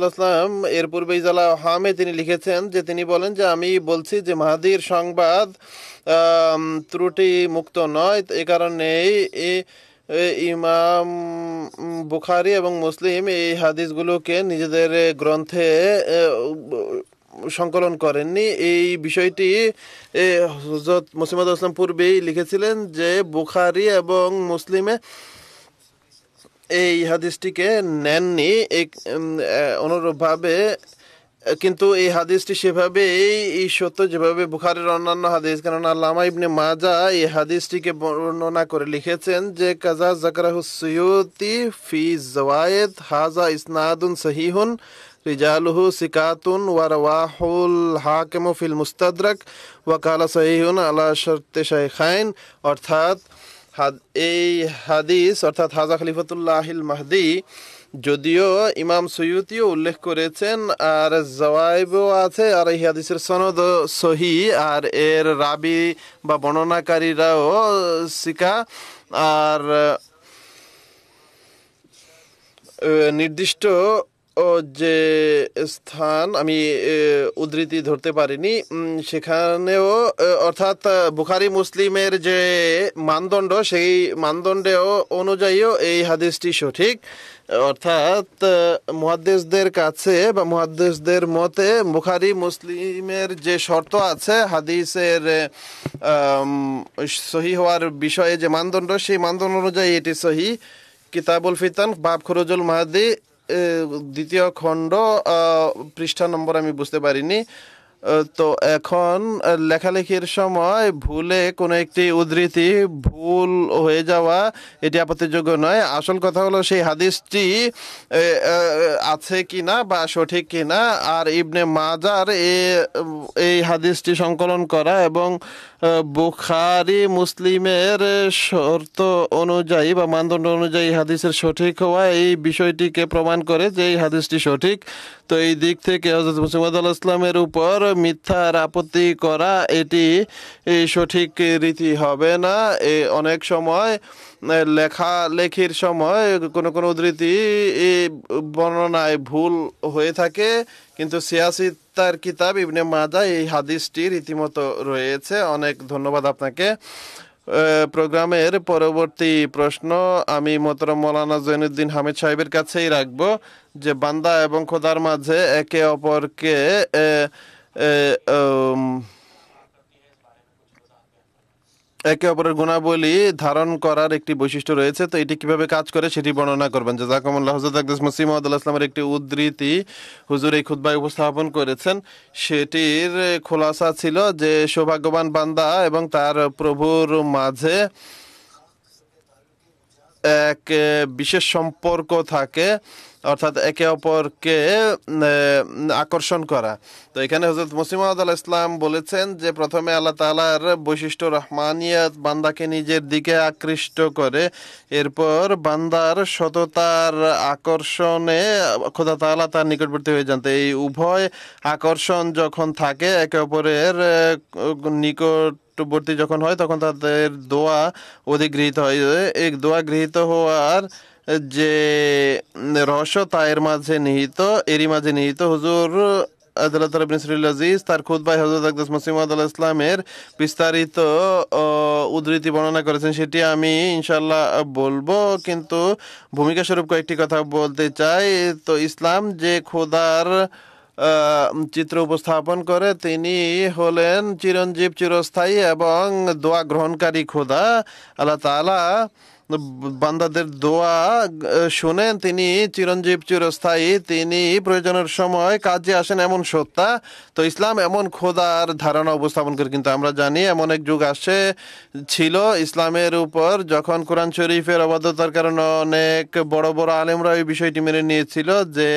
এর পূর্বে ইজালা হামে তিনি লিখেছেন যে তিনি বলেন যে আমি বলছি যে মাহাদির সংবাদ ত্রুটি মুক্ত নয় এ কারণেই ইমাম বুখারি এবং মুসলিম এই হাদিসগুলোকে নিজেদের গ্রন্থে সংকলন করেননি এই বিষয়টি হজরত মুসিমদ আসলাম পূর্বেই লিখেছিলেন যে বুখারি এবং মুসলিমে এই হাদিসটিকে নেননি অনুরূপভাবে কিন্তু এই হাদিসটি সেভাবে এই সত্য যেভাবে বুখারের অন্যান্য হাদিস কারণ আল্লামা ইবনে মাজা এই হাদিসটিকে বর্ণনা করে লিখেছেন যে কাজা জাকরাহু সৈয়তি ফি জওয়ায়েদ হাজা ইসনাদুন সহিহুন রিজালুহু সিকাতুন ওয়ারওয়াহুল হাকিম ফিল মুস্তাদরাক ওয়াকালা সাইহুন আলা শর্তে শাইখাইন অর্থাৎ এই হাদিস অর্থাৎ হাজা খলিফতুল্লাহিল মাহদি যদিও ইমাম সৈয়দিও উল্লেখ করেছেন আর জওয়াইবও আছে আর এই হাদিসের সনদ সহি আর এর রাবি বা বর্ণনাকারীরাও সিকা আর নির্দিষ্ট যে স্থান আমি উদ্ধৃতি ধরতে পারিনি সেখানেও অর্থাৎ বুখারি মুসলিমের যে মানদণ্ড সেই মানদণ্ডেও অনুযায়ীও এই হাদিসটি সঠিক অর্থাৎ মহাদ্দেশদের কাছে বা মহাদ্দেশদের মতে বুখারি মুসলিমের যে শর্ত আছে হাদিসের সহি হওয়ার বিষয়ে যে মানদণ্ড সেই মানদণ্ড অনুযায়ী এটি সহি কিতাবুল ফিতান বাব খরজুল মাহাদি দ্বিতীয় খণ্ড পৃষ্ঠা নম্বর আমি বুঝতে পারিনি তো এখন লেখালেখির সময় ভুলে কোনো একটি উদ্ধৃতি ভুল হয়ে যাওয়া এটি আপত্তিযোগ্য নয় আসল কথা হলো সেই হাদিসটি আছে কি না বা সঠিক কি না আর ইবনে মাজার এই হাদিসটি সংকলন করা এবং বুখারি মুসলিমের শর্ত অনুযায়ী বা মানদণ্ড অনুযায়ী হাদিসের সঠিক হওয়া এই বিষয়টিকে প্রমাণ করে যে এই হাদিসটি সঠিক তো এই দিক থেকে হজরত মুসিমদ আল্লাহ ইসলামের উপর মিথ্যার আপত্তি করা এটি সঠিক রীতি হবে না এ অনেক সময় লেখা লেখির সময় কোনো কোনো উদ্ধৃতি বর্ণনায় ভুল হয়ে থাকে কিন্তু সিয়াসি তার কিতাব ইবনে মাজা এই হাদিসটি রীতিমতো রয়েছে অনেক ধন্যবাদ আপনাকে প্রোগ্রামের পরবর্তী প্রশ্ন আমি মোতরম মৌলানা জৈনুদ্দিন হামিদ সাহেবের কাছেই রাখবো যে বান্দা এবং খোদার মাঝে একে অপরকে একে অপরের গুণাবলী ধারণ করার একটি বৈশিষ্ট্য রয়েছে তো এটি কিভাবে কাজ করে সেটি বর্ণনা করবেন জাজাকমুল্লাহ হজরত আকদাস মুসিমদুল্লাহ ইসলামের একটি উদ্ধৃতি হুজুর এই খুদ্ উপস্থাপন করেছেন সেটির খোলাসা ছিল যে সৌভাগ্যবান বান্দা এবং তার প্রভুর মাঝে এক বিশেষ সম্পর্ক থাকে অর্থাৎ একে অপরকে আকর্ষণ করা তো এখানে হজরত মুসিমদ আল ইসলাম বলেছেন যে প্রথমে আল্লাহ তালার বৈশিষ্ট্য রহমানিয়াত বান্দাকে নিজের দিকে আকৃষ্ট করে এরপর বান্দার সততার আকর্ষণে খোদা তালা তার নিকটবর্তী হয়ে যান তো এই উভয় আকর্ষণ যখন থাকে একে অপরের নিকট নিকটবর্তী যখন হয় তখন তাদের দোয়া অধিগৃহীত হয় এই দোয়া গৃহীত হওয়ার যে রহস্য তা এর মাঝে নিহিত এরই মাঝে নিহিত হুজুর আদালত রবিনসরুল আজিজ তার খুদ্াই হজরত আকদাস মসিমাদ আল ইসলামের বিস্তারিত উদ্ধৃতি বর্ণনা করেছেন সেটি আমি ইনশাল্লাহ বলবো কিন্তু ভূমিকা স্বরূপ কয়েকটি কথা বলতে চাই তো ইসলাম যে খোদার চিত্র উপস্থাপন করে তিনি হলেন চিরঞ্জীব চিরস্থায়ী এবং দোয়া গ্রহণকারী খোদা আল্লাহ তালা বান্দাদের দোয়া শোনেন তিনি চিরঞ্জীব চিরস্থায়ী তিনি প্রয়োজনের সময় কাজে আসেন এমন সত্তা তো ইসলাম এমন খোদার ধারণা উপস্থাপন করে কিন্তু আমরা জানি এমন এক যুগ আসে ছিল ইসলামের উপর যখন কোরআন শরীফের অবাধ্যতার কারণে অনেক বড় বড় আলেমরা এই বিষয়টি মেনে নিয়েছিল যে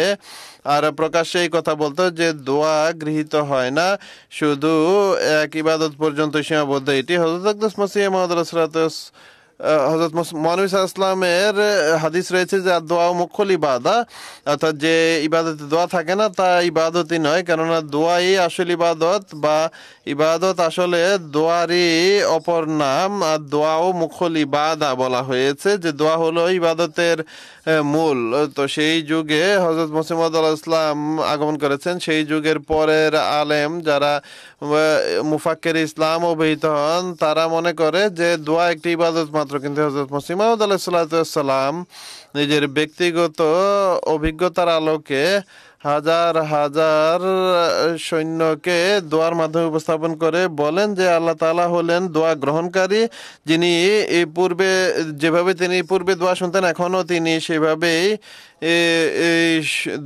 আর প্রকাশ্যে এই কথা বলতো যে দোয়া গৃহীত হয় না শুধু এক ইবাদত পর্যন্ত সীমাবদ্ধ এটি হজরত মসিহ মহাদ হজরত মহানবী সাল্লামের হাদিস রয়েছে যে দোয়া মুখ্যল ইবাদা অর্থাৎ যে ইবাদতে দোয়া থাকে না তা ইবাদতই নয় কেননা দোয়াই আসল ইবাদত বা ইবাদত আসলে দোয়ারই অপর নাম আর দোয়াও মুখল ইবাদা বলা হয়েছে যে দোয়া হলো ইবাদতের মূল তো সেই যুগে হজরত মুসিমদ আল ইসলাম আগমন করেছেন সেই যুগের পরের আলেম যারা মুফাক্কের ইসলাম অভিহিত হন তারা মনে করে যে দোয়া একটি ইবাদত মাত্র কিন্তু হজরত মুসিমদ আলাহ সাল্লাম নিজের ব্যক্তিগত অভিজ্ঞতার আলোকে হাজার হাজার সৈন্যকে দোয়ার মাধ্যমে উপস্থাপন করে বলেন যে আল্লাহ তালা হলেন দোয়া গ্রহণকারী যিনি পূর্বে যেভাবে তিনি পূর্বে দোয়া শুনতেন এখনও তিনি সেভাবেই এই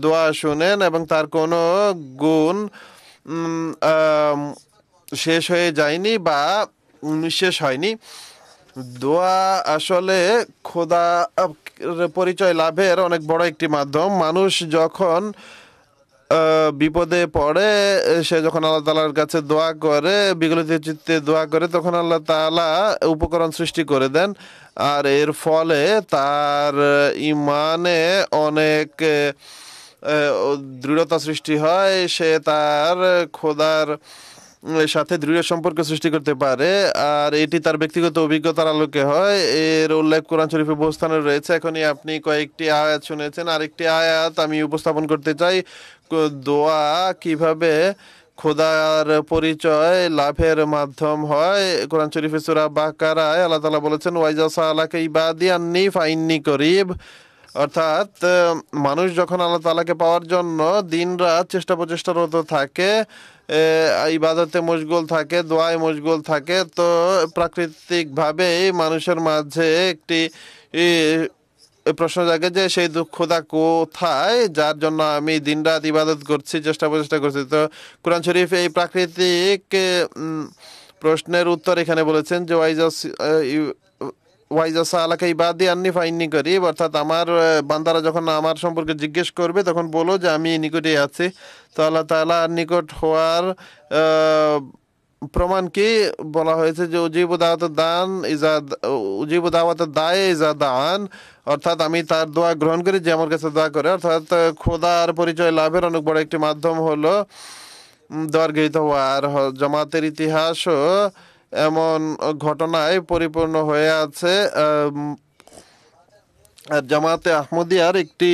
দোয়া শুনেন এবং তার কোনো গুণ শেষ হয়ে যায়নি বা শেষ হয়নি দোয়া আসলে খোদা পরিচয় লাভের অনেক বড় একটি মাধ্যম মানুষ যখন বিপদে পড়ে সে যখন আল্লাহ তালার কাছে দোয়া করে বিগলিত চিত্তে দোয়া করে তখন আল্লাহ তালা উপকরণ সৃষ্টি করে দেন আর এর ফলে তার ইমানে অনেক দৃঢ়তা সৃষ্টি হয় সে তার খোদার সাথে দৃঢ় সম্পর্ক সৃষ্টি করতে পারে আর এটি তার ব্যক্তিগত অভিজ্ঞতার আলোকে হয় এর উল্লেখ কোরআন শরীফে উপস্থানে রয়েছে এখনই আপনি কয়েকটি আয়াত শুনেছেন আরেকটি আয়াত আমি উপস্থাপন করতে চাই দোয়া কিভাবে খোদার পরিচয় লাভের মাধ্যম হয় কোরআন শরীফে সুরা বাকারায় আল্লাহ তালা বলেছেন ওয়াইজাসা আলাকে ইবাদি আননি ফাইননি করিব অর্থাৎ মানুষ যখন আল্লাহ তালাকে পাওয়ার জন্য দিন রাত চেষ্টা প্রচেষ্টারত থাকে ইবাদতে মশগুল থাকে দোয়ায় মশগুল থাকে তো প্রাকৃতিকভাবেই মানুষের মাঝে একটি প্রশ্ন জাগে যে সেই দুঃখতা কোথায় যার জন্য আমি দিন রাত ইবাদত করছি চেষ্টা প্রচেষ্টা করছি তো কোরআন শরীফ এই প্রাকৃতিক প্রশ্নের উত্তর এখানে বলেছেন যে ওয়াইজ ওয়াইজা ওয়াইজাসা আলাকা ইবাদি আন্নি ফাইননি করি অর্থাৎ আমার বান্দারা যখন আমার সম্পর্কে জিজ্ঞেস করবে তখন বলো যে আমি নিকটে আছি তো আল্লাহ তালা নিকট হওয়ার প্রমাণ কি বলা হয়েছে যে উজিব দাওয়াত দান ইজা উজিব দাওয়াত দায় ইজা দান অর্থাৎ আমি তার দোয়া গ্রহণ করি যে আমার কাছে দোয়া করে অর্থাৎ খোদার পরিচয় লাভের অনেক বড় একটি মাধ্যম হলো দোয়ার গৃহীত হওয়া আর জমাতের ইতিহাসও এমন ঘটনায় পরিপূর্ণ হয়ে আছে জামাতে আহমদিয়ার একটি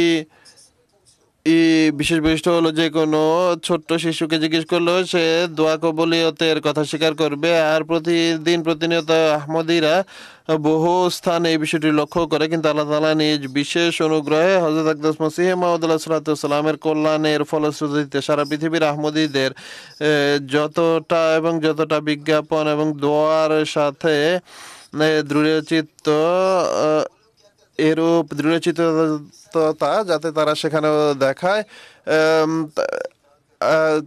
ই বিশেষ বৈশিষ্ট্য হলো যে কোনো ছোট্ট শিশুকে জিজ্ঞেস করলেও সে দোয়া কবলিয়তের কথা স্বীকার করবে আর প্রতিদিন প্রতিনিয়ত আহমদিরা বহু স্থানে এই বিষয়টি লক্ষ্য করে কিন্তু আল্লাহ তালা নিজ বিশেষ অনুগ্রহে হজরত আকদাস মসিহ মাহমুদুল্লাহ সাল্লাহসাল্লামের কল্যাণের ফলশ্রুতিতে সারা পৃথিবীর আহমদীদের যতটা এবং যতটা বিজ্ঞাপন এবং দোয়ার সাথে দৃঢ়চিত্ত এরূপ দৃঢ়চিত্রতা যাতে তারা সেখানে দেখায়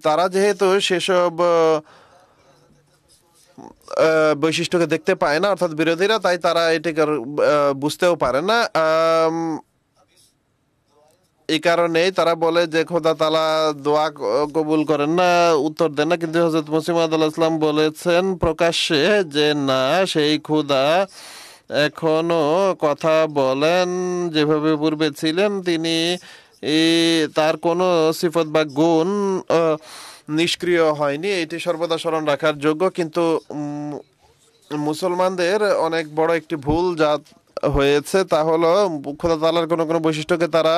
তারা যেহেতু সেসব বৈশিষ্ট্যকে দেখতে পায় না অর্থাৎ বিরোধীরা তাই তারা এটাকে বুঝতেও পারে না এই কারণেই তারা বলে যে খোদা তালা দোয়া কবুল করেন না উত্তর দেন না কিন্তু হজরত মুসিমাদ আল্লাহ ইসলাম বলেছেন প্রকাশ্যে যে না সেই খোদা এখনো কথা বলেন যেভাবে পূর্বে ছিলেন তিনি তার কোনো সিফত বা গুণ নিষ্ক্রিয় হয়নি এটি সর্বদা স্মরণ রাখার যোগ্য কিন্তু মুসলমানদের অনেক বড় একটি ভুল যা হয়েছে তা হলো খোদা তালার কোনো কোনো বৈশিষ্ট্যকে তারা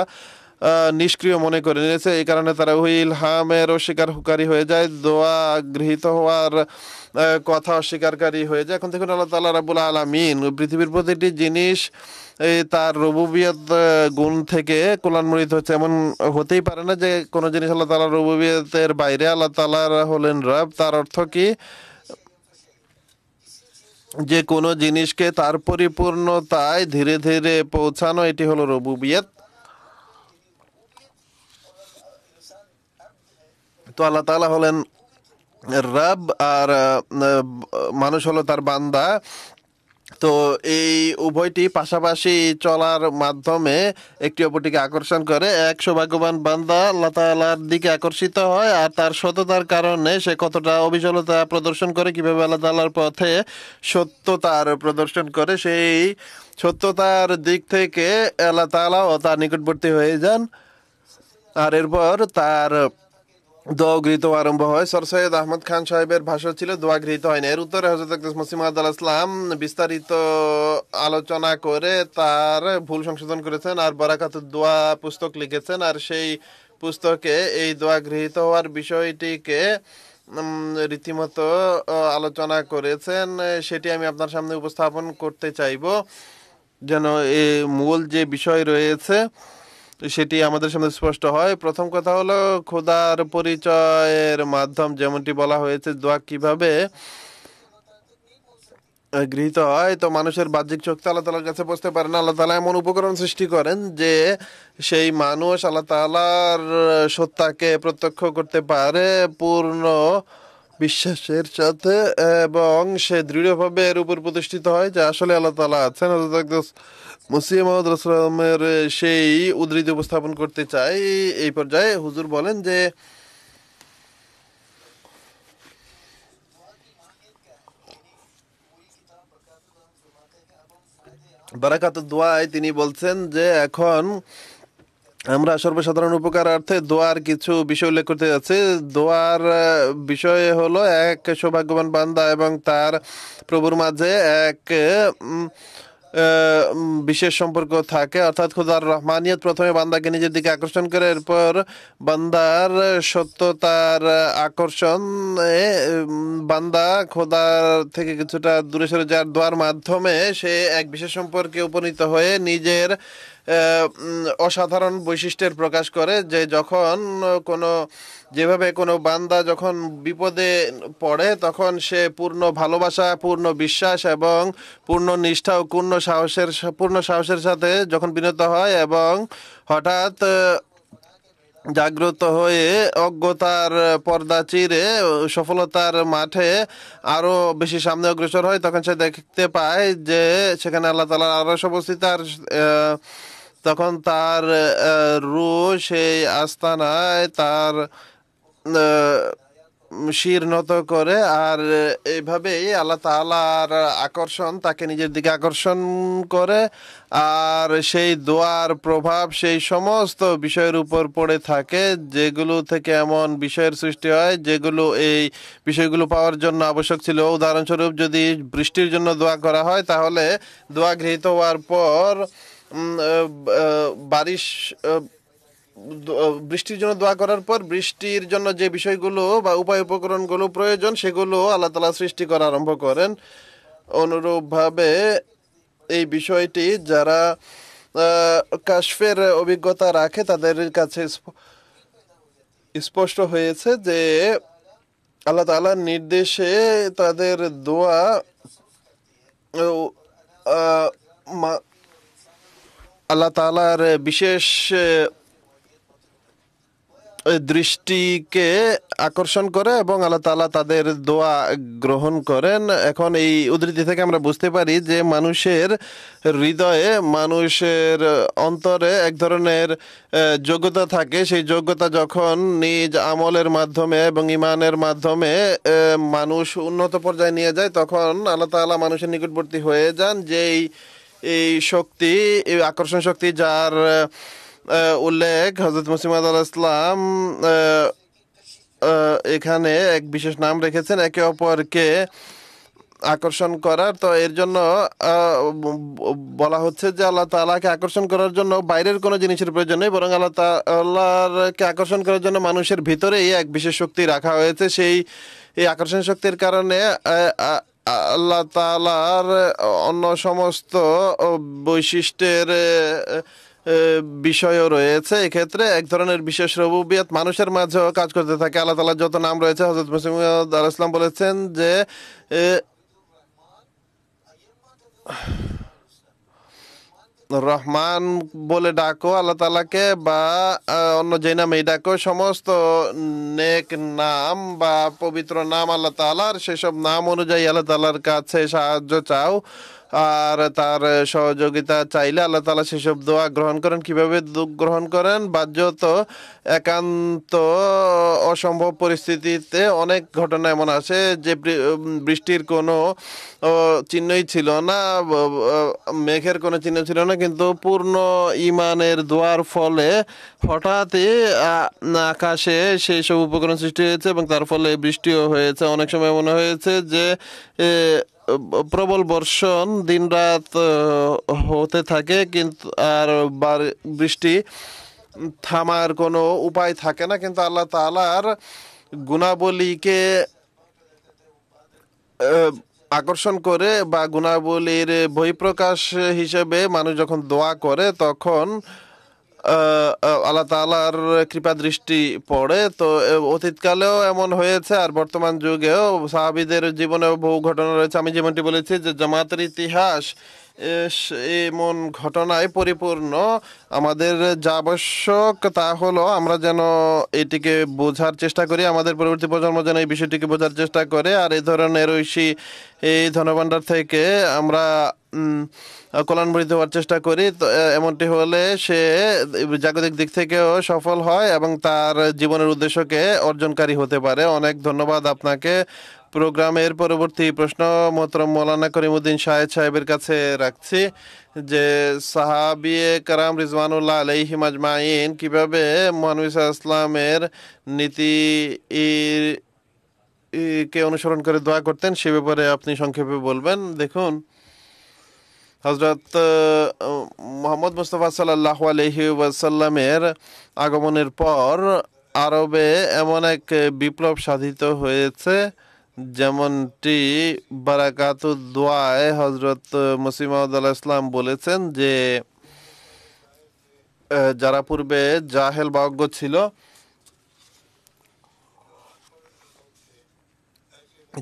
নিষ্ক্রিয় মনে করে নিয়েছে এই কারণে তারা ইলহামের অস্বীকার হুকারি হয়ে যায় দোয়া গৃহীত হওয়ার কথা অস্বীকারী হয়ে যায় এখন দেখুন আল্লাহ তালা রাবুল আলমিন পৃথিবীর প্রতিটি জিনিস এই তার রবুবিয়ত গুণ থেকে কোলানমূলিত হচ্ছে এমন হতেই পারে না যে কোনো জিনিস আল্লাহ তালা রবুবিয়তের বাইরে আল্লাহ তালার হলেন রব তার অর্থ কি যে কোনো জিনিসকে তার পরিপূর্ণতায় ধীরে ধীরে পৌঁছানো এটি হলো রবুবিয়ত তো আল্লাহ তালা হলেন রব আর মানুষ হলো তার বান্দা তো এই উভয়টি পাশাপাশি চলার মাধ্যমে একটি অপরটিকে আকর্ষণ করে এক সৌভাগ্যবান বান্দা আল্লাহ তালার দিকে আকর্ষিত হয় আর তার সততার কারণে সে কতটা অবিচলতা প্রদর্শন করে কীভাবে আল্লাহ তালার পথে সত্যতার প্রদর্শন করে সেই সত্যতার দিক থেকে আল্লাহ তালাও তার নিকটবর্তী হয়ে যান আর এরপর তার দোয়া গৃহীত আরম্ভ হয় সর সৈয়দ আহমদ খান সাহেবের ভাষণ ছিল দোয়া গৃহীত হয় না এর উত্তরে হজরত মসিম আদাল ইসলাম বিস্তারিত আলোচনা করে তার ভুল সংশোধন করেছেন আর বরাকাত দোয়া পুস্তক লিখেছেন আর সেই পুস্তকে এই দোয়া গৃহীত হওয়ার বিষয়টিকে রীতিমতো আলোচনা করেছেন সেটি আমি আপনার সামনে উপস্থাপন করতে চাইব যেন এ মূল যে বিষয় রয়েছে সেটি আমাদের সামনে স্পষ্ট হয় প্রথম কথা হলো খোদার পরিচয়ের মাধ্যম যেমনটি বলা হয়েছে দোয়া কিভাবে গৃহীত হয় তো মানুষের বাহ্যিক চোখ আল্লাহ তালার কাছে পৌঁছতে পারে না আল্লাহ তালা এমন উপকরণ সৃষ্টি করেন যে সেই মানুষ আল্লাহ তালার সত্তাকে প্রত্যক্ষ করতে পারে পূর্ণ বিশ্বাসের সাথে এবং সে দৃঢ়ভাবে এর উপর প্রতিষ্ঠিত হয় যে আসলে আল্লাহ তালা আছেন মুসিম মোহাম্মদ সেই উদ্ধৃতি উপস্থাপন করতে চাই এই পর্যায়ে হুজুর বলেন যে বারাকাত দোয়ায় তিনি বলছেন যে এখন আমরা সর্বসাধারণ উপকারার্থে দোয়ার কিছু বিষয় উল্লেখ করতে যাচ্ছি দোয়ার বিষয় হলো এক সৌভাগ্যবান বান্দা এবং তার প্রভুর মাঝে এক বিশেষ সম্পর্ক থাকে অর্থাৎ খোদার রহমানিয়ত প্রথমে বান্দাকে নিজের দিকে আকর্ষণ করে এরপর বান্দার সত্যতার আকর্ষণ বান্দা খোদার থেকে কিছুটা দূরে সরে যাওয়ার দোয়ার মাধ্যমে সে এক বিশেষ সম্পর্কে উপনীত হয়ে নিজের অসাধারণ বৈশিষ্ট্যের প্রকাশ করে যে যখন কোনো যেভাবে কোনো বান্দা যখন বিপদে পড়ে তখন সে পূর্ণ ভালোবাসা পূর্ণ বিশ্বাস এবং পূর্ণ নিষ্ঠা ও পূর্ণ সাহসের পূর্ণ সাহসের সাথে যখন বিনত হয় এবং হঠাৎ জাগ্রত হয়ে অজ্ঞতার পর্দা চিরে সফলতার মাঠে আরও বেশি সামনে অগ্রসর হয় তখন সে দেখতে পায় যে সেখানে আল্লাহ তালার আরও উপস্থিত আর তখন তার রু সেই আস্তানায় তার শীর্ণত করে আর এইভাবেই আল্লাহ তালার আকর্ষণ তাকে নিজের দিকে আকর্ষণ করে আর সেই দোয়ার প্রভাব সেই সমস্ত বিষয়ের উপর পড়ে থাকে যেগুলো থেকে এমন বিষয়ের সৃষ্টি হয় যেগুলো এই বিষয়গুলো পাওয়ার জন্য আবশ্যক ছিল উদাহরণস্বরূপ যদি বৃষ্টির জন্য দোয়া করা হয় তাহলে দোয়া গৃহীত হওয়ার পর বারিশ বৃষ্টির জন্য দোয়া করার পর বৃষ্টির জন্য যে বিষয়গুলো বা উপায় উপকরণগুলো প্রয়োজন সেগুলো আল্লাহ তালা সৃষ্টি করা আরম্ভ করেন অনুরূপভাবে এই বিষয়টি যারা কাশফের অভিজ্ঞতা রাখে তাদের কাছে স্পষ্ট হয়েছে যে আল্লাহ তালার নির্দেশে তাদের দোয়া আল্লাহ তালার বিশেষ দৃষ্টিকে আকর্ষণ করে এবং আল্লাহ তালা তাদের দোয়া গ্রহণ করেন এখন এই উদ্ধৃতি থেকে আমরা বুঝতে পারি যে মানুষের হৃদয়ে মানুষের অন্তরে এক ধরনের যোগ্যতা থাকে সেই যোগ্যতা যখন নিজ আমলের মাধ্যমে এবং ইমানের মাধ্যমে মানুষ উন্নত পর্যায়ে নিয়ে যায় তখন আল্লাহ তালা মানুষের নিকটবর্তী হয়ে যান যেই এই শক্তি এই আকর্ষণ শক্তি যার উল্লেখ হজরত মুসিমাদ আল ইসলাম এখানে এক বিশেষ নাম রেখেছেন একে অপরকে আকর্ষণ করার তো এর জন্য বলা হচ্ছে যে আল্লাহ তালাকে আকর্ষণ করার জন্য বাইরের কোনো জিনিসের প্রয়োজন নেই বরং আল্লাহ তাল্লাহকে আকর্ষণ করার জন্য মানুষের ভিতরেই এক বিশেষ শক্তি রাখা হয়েছে সেই এই আকর্ষণ শক্তির কারণে আল্লাহ তালার অন্য সমস্ত বৈশিষ্ট্যের বিষয়ও রয়েছে এক্ষেত্রে এক ধরনের বিশেষ রবুবিয়াত মানুষের মাঝেও কাজ করতে থাকে আল্লাহ তালার যত নাম রয়েছে হজরত মুসিমদ আল ইসলাম বলেছেন যে রহমান বলে ডাকো আল্লাহ তালাকে বা অন্য যে নামেই ডাকো সমস্ত নেক নাম বা পবিত্র নাম আল্লাহ তালার সেসব নাম অনুযায়ী আল্লাহ তালার কাছে সাহায্য চাও আর তার সহযোগিতা চাইলে আল্লাহ তালা সেসব দোয়া গ্রহণ করেন কিভাবে গ্রহণ করেন বাহ্যত একান্ত অসম্ভব পরিস্থিতিতে অনেক ঘটনা এমন আছে যে বৃষ্টির কোনো চিহ্নই ছিল না মেঘের কোনো চিহ্ন ছিল না কিন্তু পূর্ণ ইমানের দোয়ার ফলে হঠাৎই আকাশে সেই সব উপকরণ সৃষ্টি হয়েছে এবং তার ফলে বৃষ্টিও হয়েছে অনেক সময় মনে হয়েছে যে প্রবল বর্ষণ দিনরাত হতে থাকে কিন্তু আর বৃষ্টি থামার কোনো উপায় থাকে না কিন্তু আল্লাহ তালার গুণাবলীকে আকর্ষণ করে বা গুণাবলীর বহিঃপ্রকাশ হিসেবে মানুষ যখন দোয়া করে তখন আল্লাহ তালার কৃপা দৃষ্টি পড়ে তো অতীতকালেও এমন হয়েছে আর বর্তমান যুগেও সাহাবিদের জীবনে বহু ঘটনা রয়েছে আমি যেমনটি বলেছি যে জামাতের ইতিহাস এমন ঘটনায় পরিপূর্ণ আমাদের যা আবশ্যক তা হলো আমরা যেন এটিকে বোঝার চেষ্টা করি আমাদের পরবর্তী প্রজন্ম যেন এই বিষয়টিকে বোঝার চেষ্টা করে আর এই ধরনের ঐশি এই ধনভাণ্ডার থেকে আমরা কল্যাণবরিত হওয়ার চেষ্টা করি তো এমনটি হলে সে জাগতিক দিক থেকেও সফল হয় এবং তার জীবনের উদ্দেশ্যকে অর্জনকারী হতে পারে অনেক ধন্যবাদ আপনাকে প্রোগ্রামের পরবর্তী প্রশ্ন মোহতরম মৌলানা করিমুদ্দিন শাহেদ সাহেবের কাছে রাখছি যে সাহাবিয়ে কারাম রিজওয়ানুল্লাহ আলহি মাজমাইন কীভাবে মহানবিসা ইসলামের নীতি কে অনুসরণ করে দোয়া করতেন সে ব্যাপারে আপনি সংক্ষেপে বলবেন দেখুন হজরত মোহাম্মদ মুস্তফা সাল্লাহ আলহি ওয়াসাল্লামের আগমনের পর আরবে এমন এক বিপ্লব সাধিত হয়েছে যেমনটি বারাকাতুদ হজরত মসিমাউদ ইসলাম বলেছেন যে যারা পূর্বে জাহেল বাগ্য ছিল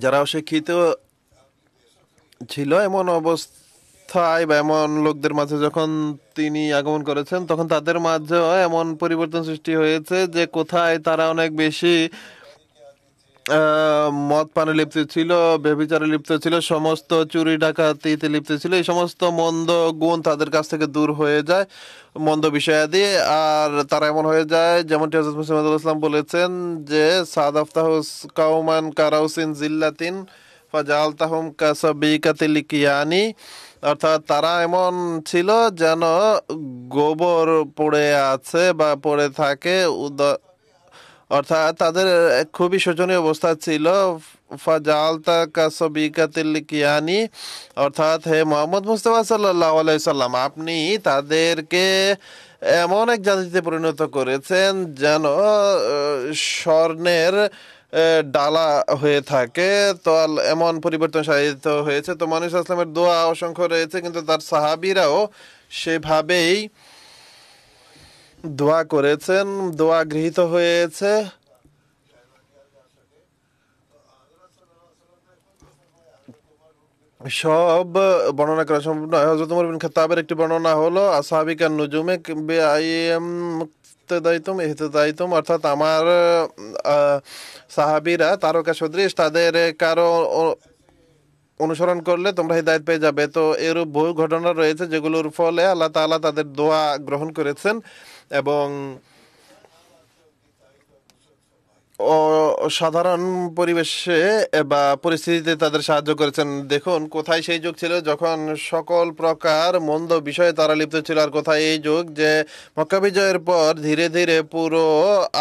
যারা অশিক্ষিত ছিল এমন অবস্থায় বা এমন লোকদের মাঝে যখন তিনি আগমন করেছেন তখন তাদের মাঝে এমন পরিবর্তন সৃষ্টি হয়েছে যে কোথায় তারা অনেক বেশি মদ পানে লিপ্ত ছিল বেবিচারে লিপ্ত ছিল সমস্ত চুরি ডাকাতিতে লিপ্ত ছিল এই সমস্ত মন্দ গুণ তাদের কাছ থেকে দূর হয়ে যায় মন্দ বিষয়াদি আর তারা এমন হয়ে যায় যেমনটি হজরত ইসলাম বলেছেন যে সাদ আফতাহ কাউমান কারাউসিন জিল্লাতিন ফাজাল তাহম কাসাবিকাতে লিকিয়ানি অর্থাৎ তারা এমন ছিল যেন গোবর পড়ে আছে বা পড়ে থাকে অর্থাৎ তাদের খুবই শোচনীয় অবস্থা ছিল ফাজালতা কাসবিকাতিল কিয়ানি অর্থাৎ হে মোহাম্মদ মুস্তফা সাল্লাহ সাল্লাম আপনি তাদেরকে এমন এক জাতিতে পরিণত করেছেন যেন স্বর্ণের ডালা হয়ে থাকে তো এমন পরিবর্তন সাধিত হয়েছে তো মানুষ আসলামের দোয়া অসংখ্য রয়েছে কিন্তু তার সাহাবিরাও সেভাবেই দোয়া করেছেন দোয়া গৃহীত হয়েছে সব বর্ণনা করা সম্ভব নয় হজরত উমর বিন খাতাবের একটি বর্ণনা হলো আসাবিকার নুজুমে মুক্তদাইতুম এহতদায়িতম অর্থাৎ আমার সাহাবিরা তারকা সদৃশ তাদের কারো অনুসরণ করলে তোমরা হৃদায়ত পেয়ে যাবে তো এরূপ বহু ঘটনা রয়েছে যেগুলোর ফলে আল্লাহ তাআলা তাদের দোয়া গ্রহণ করেছেন এবং সাধারণ পরিবেশে বা পরিস্থিতিতে তাদের সাহায্য করেছেন দেখুন কোথায় সেই যুগ ছিল যখন সকল প্রকার মন্দ বিষয়ে তারা লিপ্ত ছিল আর কোথায় এই যুগ যে মক্কা বিজয়ের পর ধীরে ধীরে পুরো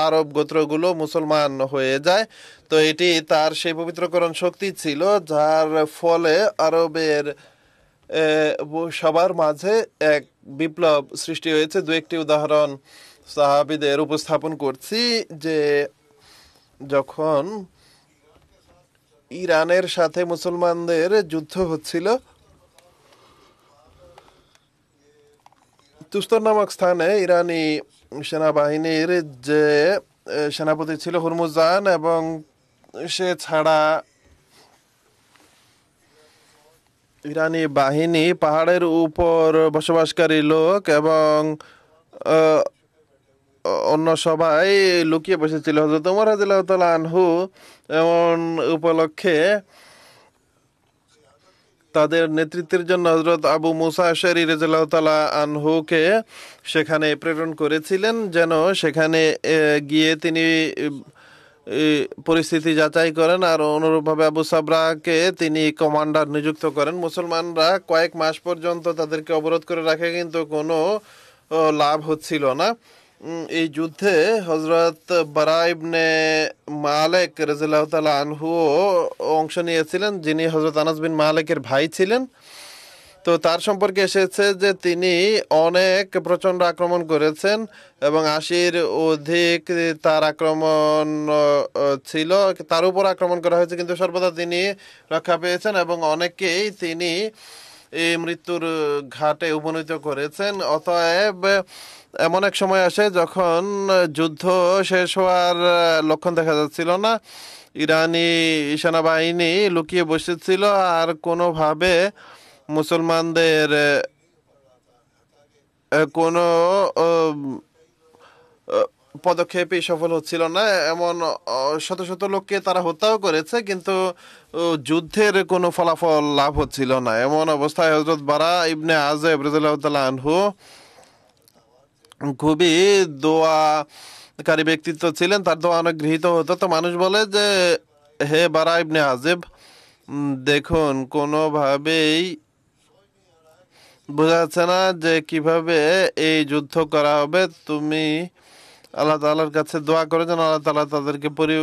আরব গোত্রগুলো মুসলমান হয়ে যায় তো এটি তার সেই পবিত্রকরণ শক্তি ছিল যার ফলে আরবের সবার মাঝে এক বিপ্লব সৃষ্টি হয়েছে দু একটি উদাহরণ সাহাবিদের উপস্থাপন করছি যে যখন ইরানের সাথে মুসলমানদের যুদ্ধ হচ্ছিল তুস্তর নামক স্থানে ইরানি সেনাবাহিনীর যে সেনাপতি ছিল হুরমুজান এবং সে ছাড়া ইরানি বাহিনী পাহাড়ের উপর বসবাসকারী লোক এবং অন্য সবাই লুকিয়ে বসেছিল হজরত উমর হাজিল্লাহতাল্লাহ আনহু এমন উপলক্ষে তাদের নেতৃত্বের জন্য হজরত আবু মুসা শরি রাজিল্লাহতাল্লাহ আনহুকে সেখানে প্রেরণ করেছিলেন যেন সেখানে গিয়ে তিনি পরিস্থিতি যাচাই করেন আর অনুরূপভাবে আবু সাবরাকে তিনি কমান্ডার নিযুক্ত করেন মুসলমানরা কয়েক মাস পর্যন্ত তাদেরকে অবরোধ করে রাখে কিন্তু কোনো লাভ হচ্ছিল না এই যুদ্ধে হজরত বারাইবনে মালেক রাজিল্লাহ তালা আনহুও অংশ নিয়েছিলেন যিনি হজরত আনাজ বিন মালেকের ভাই ছিলেন তো তার সম্পর্কে এসেছে যে তিনি অনেক প্রচণ্ড আক্রমণ করেছেন এবং আশির অধিক তার আক্রমণ ছিল তার উপর আক্রমণ করা হয়েছে কিন্তু সর্বদা তিনি রক্ষা পেয়েছেন এবং অনেকেই তিনি এই মৃত্যুর ঘাটে উপনীত করেছেন অতএব এমন এক সময় আসে যখন যুদ্ধ শেষ হওয়ার লক্ষণ দেখা যাচ্ছিল না ইরানি সেনাবাহিনী লুকিয়ে বসেছিল আর কোনোভাবে মুসলমানদের কোনো পদক্ষেপই সফল হচ্ছিল না এমন শত শত লোককে তারা হত্যাও করেছে কিন্তু যুদ্ধের কোনো ফলাফল লাভ হচ্ছিল না এমন অবস্থায় হজরত বারা ইবনে আজেব রাজু আনহু খুবই দোয়াকারী ব্যক্তিত্ব ছিলেন তার দোয়া অনেক গৃহীত হতো তো মানুষ বলে যে হে বারা ইবনে আজেব দেখুন কোনোভাবেই বোঝাচ্ছে না যে কিভাবে এই যুদ্ধ করা হবে তুমি আল্লাহ তালার কাছে দোয়া করে যেন আল্লাহ তালা তাদেরকে পরি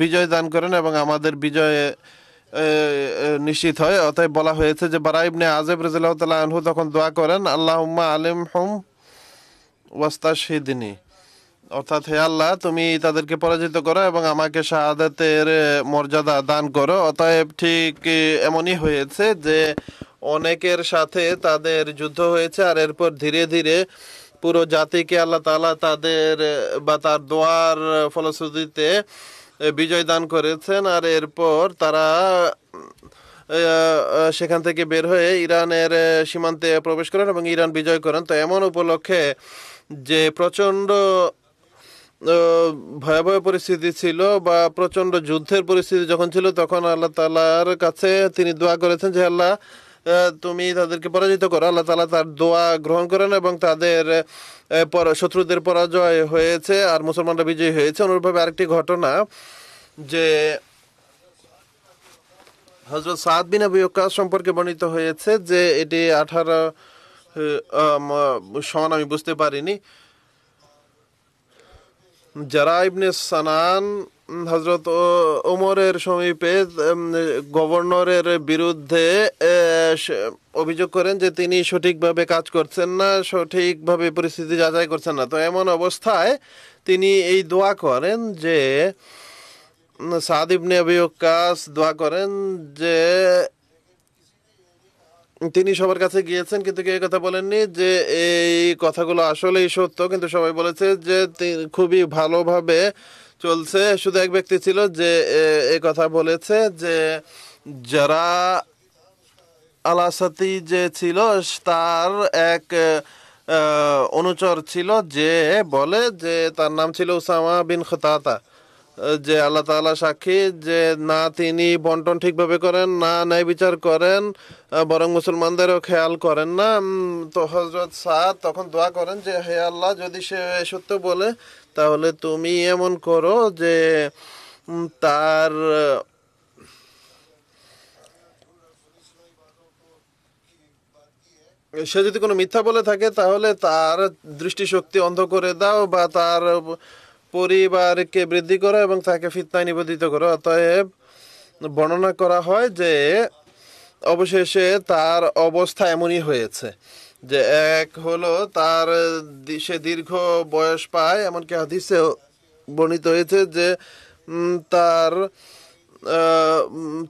বিজয় দান করেন এবং আমাদের বিজয়ে নিশ্চিত হয় অতএব বলা হয়েছে যে বারা ইবনে আজেব রাজিল্লাহ আনহু তখন দোয়া করেন আল্লাহ আলিম হুম শিদিনী অর্থাৎ হে আল্লাহ তুমি তাদেরকে পরাজিত করো এবং আমাকে শাহাদাতের মর্যাদা দান করো অতএব ঠিক এমনই হয়েছে যে অনেকের সাথে তাদের যুদ্ধ হয়েছে আর এরপর ধীরে ধীরে পুরো জাতিকে আল্লাহ তালা তাদের বা তার দোয়ার ফলশ্রুতিতে বিজয় দান করেছেন আর এরপর তারা সেখান থেকে বের হয়ে ইরানের সীমান্তে প্রবেশ করেন এবং ইরান বিজয় করেন তো এমন উপলক্ষে যে প্রচণ্ড ভয়াবহ পরিস্থিতি ছিল বা প্রচণ্ড যুদ্ধের পরিস্থিতি যখন ছিল তখন আল্লাহ তালার কাছে তিনি দোয়া করেছেন যে আল্লাহ তুমি তাদেরকে পরাজিত করো আল্লাহ তালা তার দোয়া গ্রহণ করেন এবং তাদের শত্রুদের পরাজয় হয়েছে আর মুসলমানরা বিজয়ী হয়েছে অনুরূপভাবে আরেকটি ঘটনা যে হজরত সাদ বিন আবু সম্পর্কে বর্ণিত হয়েছে যে এটি আঠারো সমান আমি বুঝতে পারিনি যারা ইবনে সানান হজরত ওমরের সমীপে গভর্নরের বিরুদ্ধে অভিযোগ করেন যে তিনি সঠিকভাবে কাজ করছেন না সঠিকভাবে পরিস্থিতি যাচাই করছেন না তো এমন অবস্থায় তিনি এই দোয়া করেন যে সাদিব ইবনে কাজ দোয়া করেন যে তিনি সবার কাছে গিয়েছেন কিন্তু কেউ কথা বলেননি যে এই কথাগুলো আসলেই সত্য কিন্তু সবাই বলেছে যে খুবই ভালোভাবে চলছে শুধু এক ব্যক্তি ছিল যে এ কথা বলেছে যে যারা আলাসাতি যে ছিল তার এক অনুচর ছিল যে বলে যে তার নাম ছিল উসামা বিন খতাতা যে আল্লাহ তালা সাক্ষী যে না তিনি বন্টন ঠিকভাবে করেন না ন্যায় বিচার করেন বরং মুসলমানদেরও খেয়াল করেন না তো হজরত সাদ তখন দোয়া করেন যে হে আল্লাহ যদি সে সত্য বলে তাহলে তুমি এমন করো যে তার সে যদি কোনো মিথ্যা বলে থাকে তাহলে তার দৃষ্টিশক্তি অন্ধ করে দাও বা তার পরিবারকে বৃদ্ধি করো এবং তাকে ফিতনায় নিবেদিত করো অতএব বর্ণনা করা হয় যে অবশেষে তার অবস্থা এমনই হয়েছে যে এক হলো তার সে দীর্ঘ বয়স পায় এমনকি হাদিসে বর্ণিত হয়েছে যে তার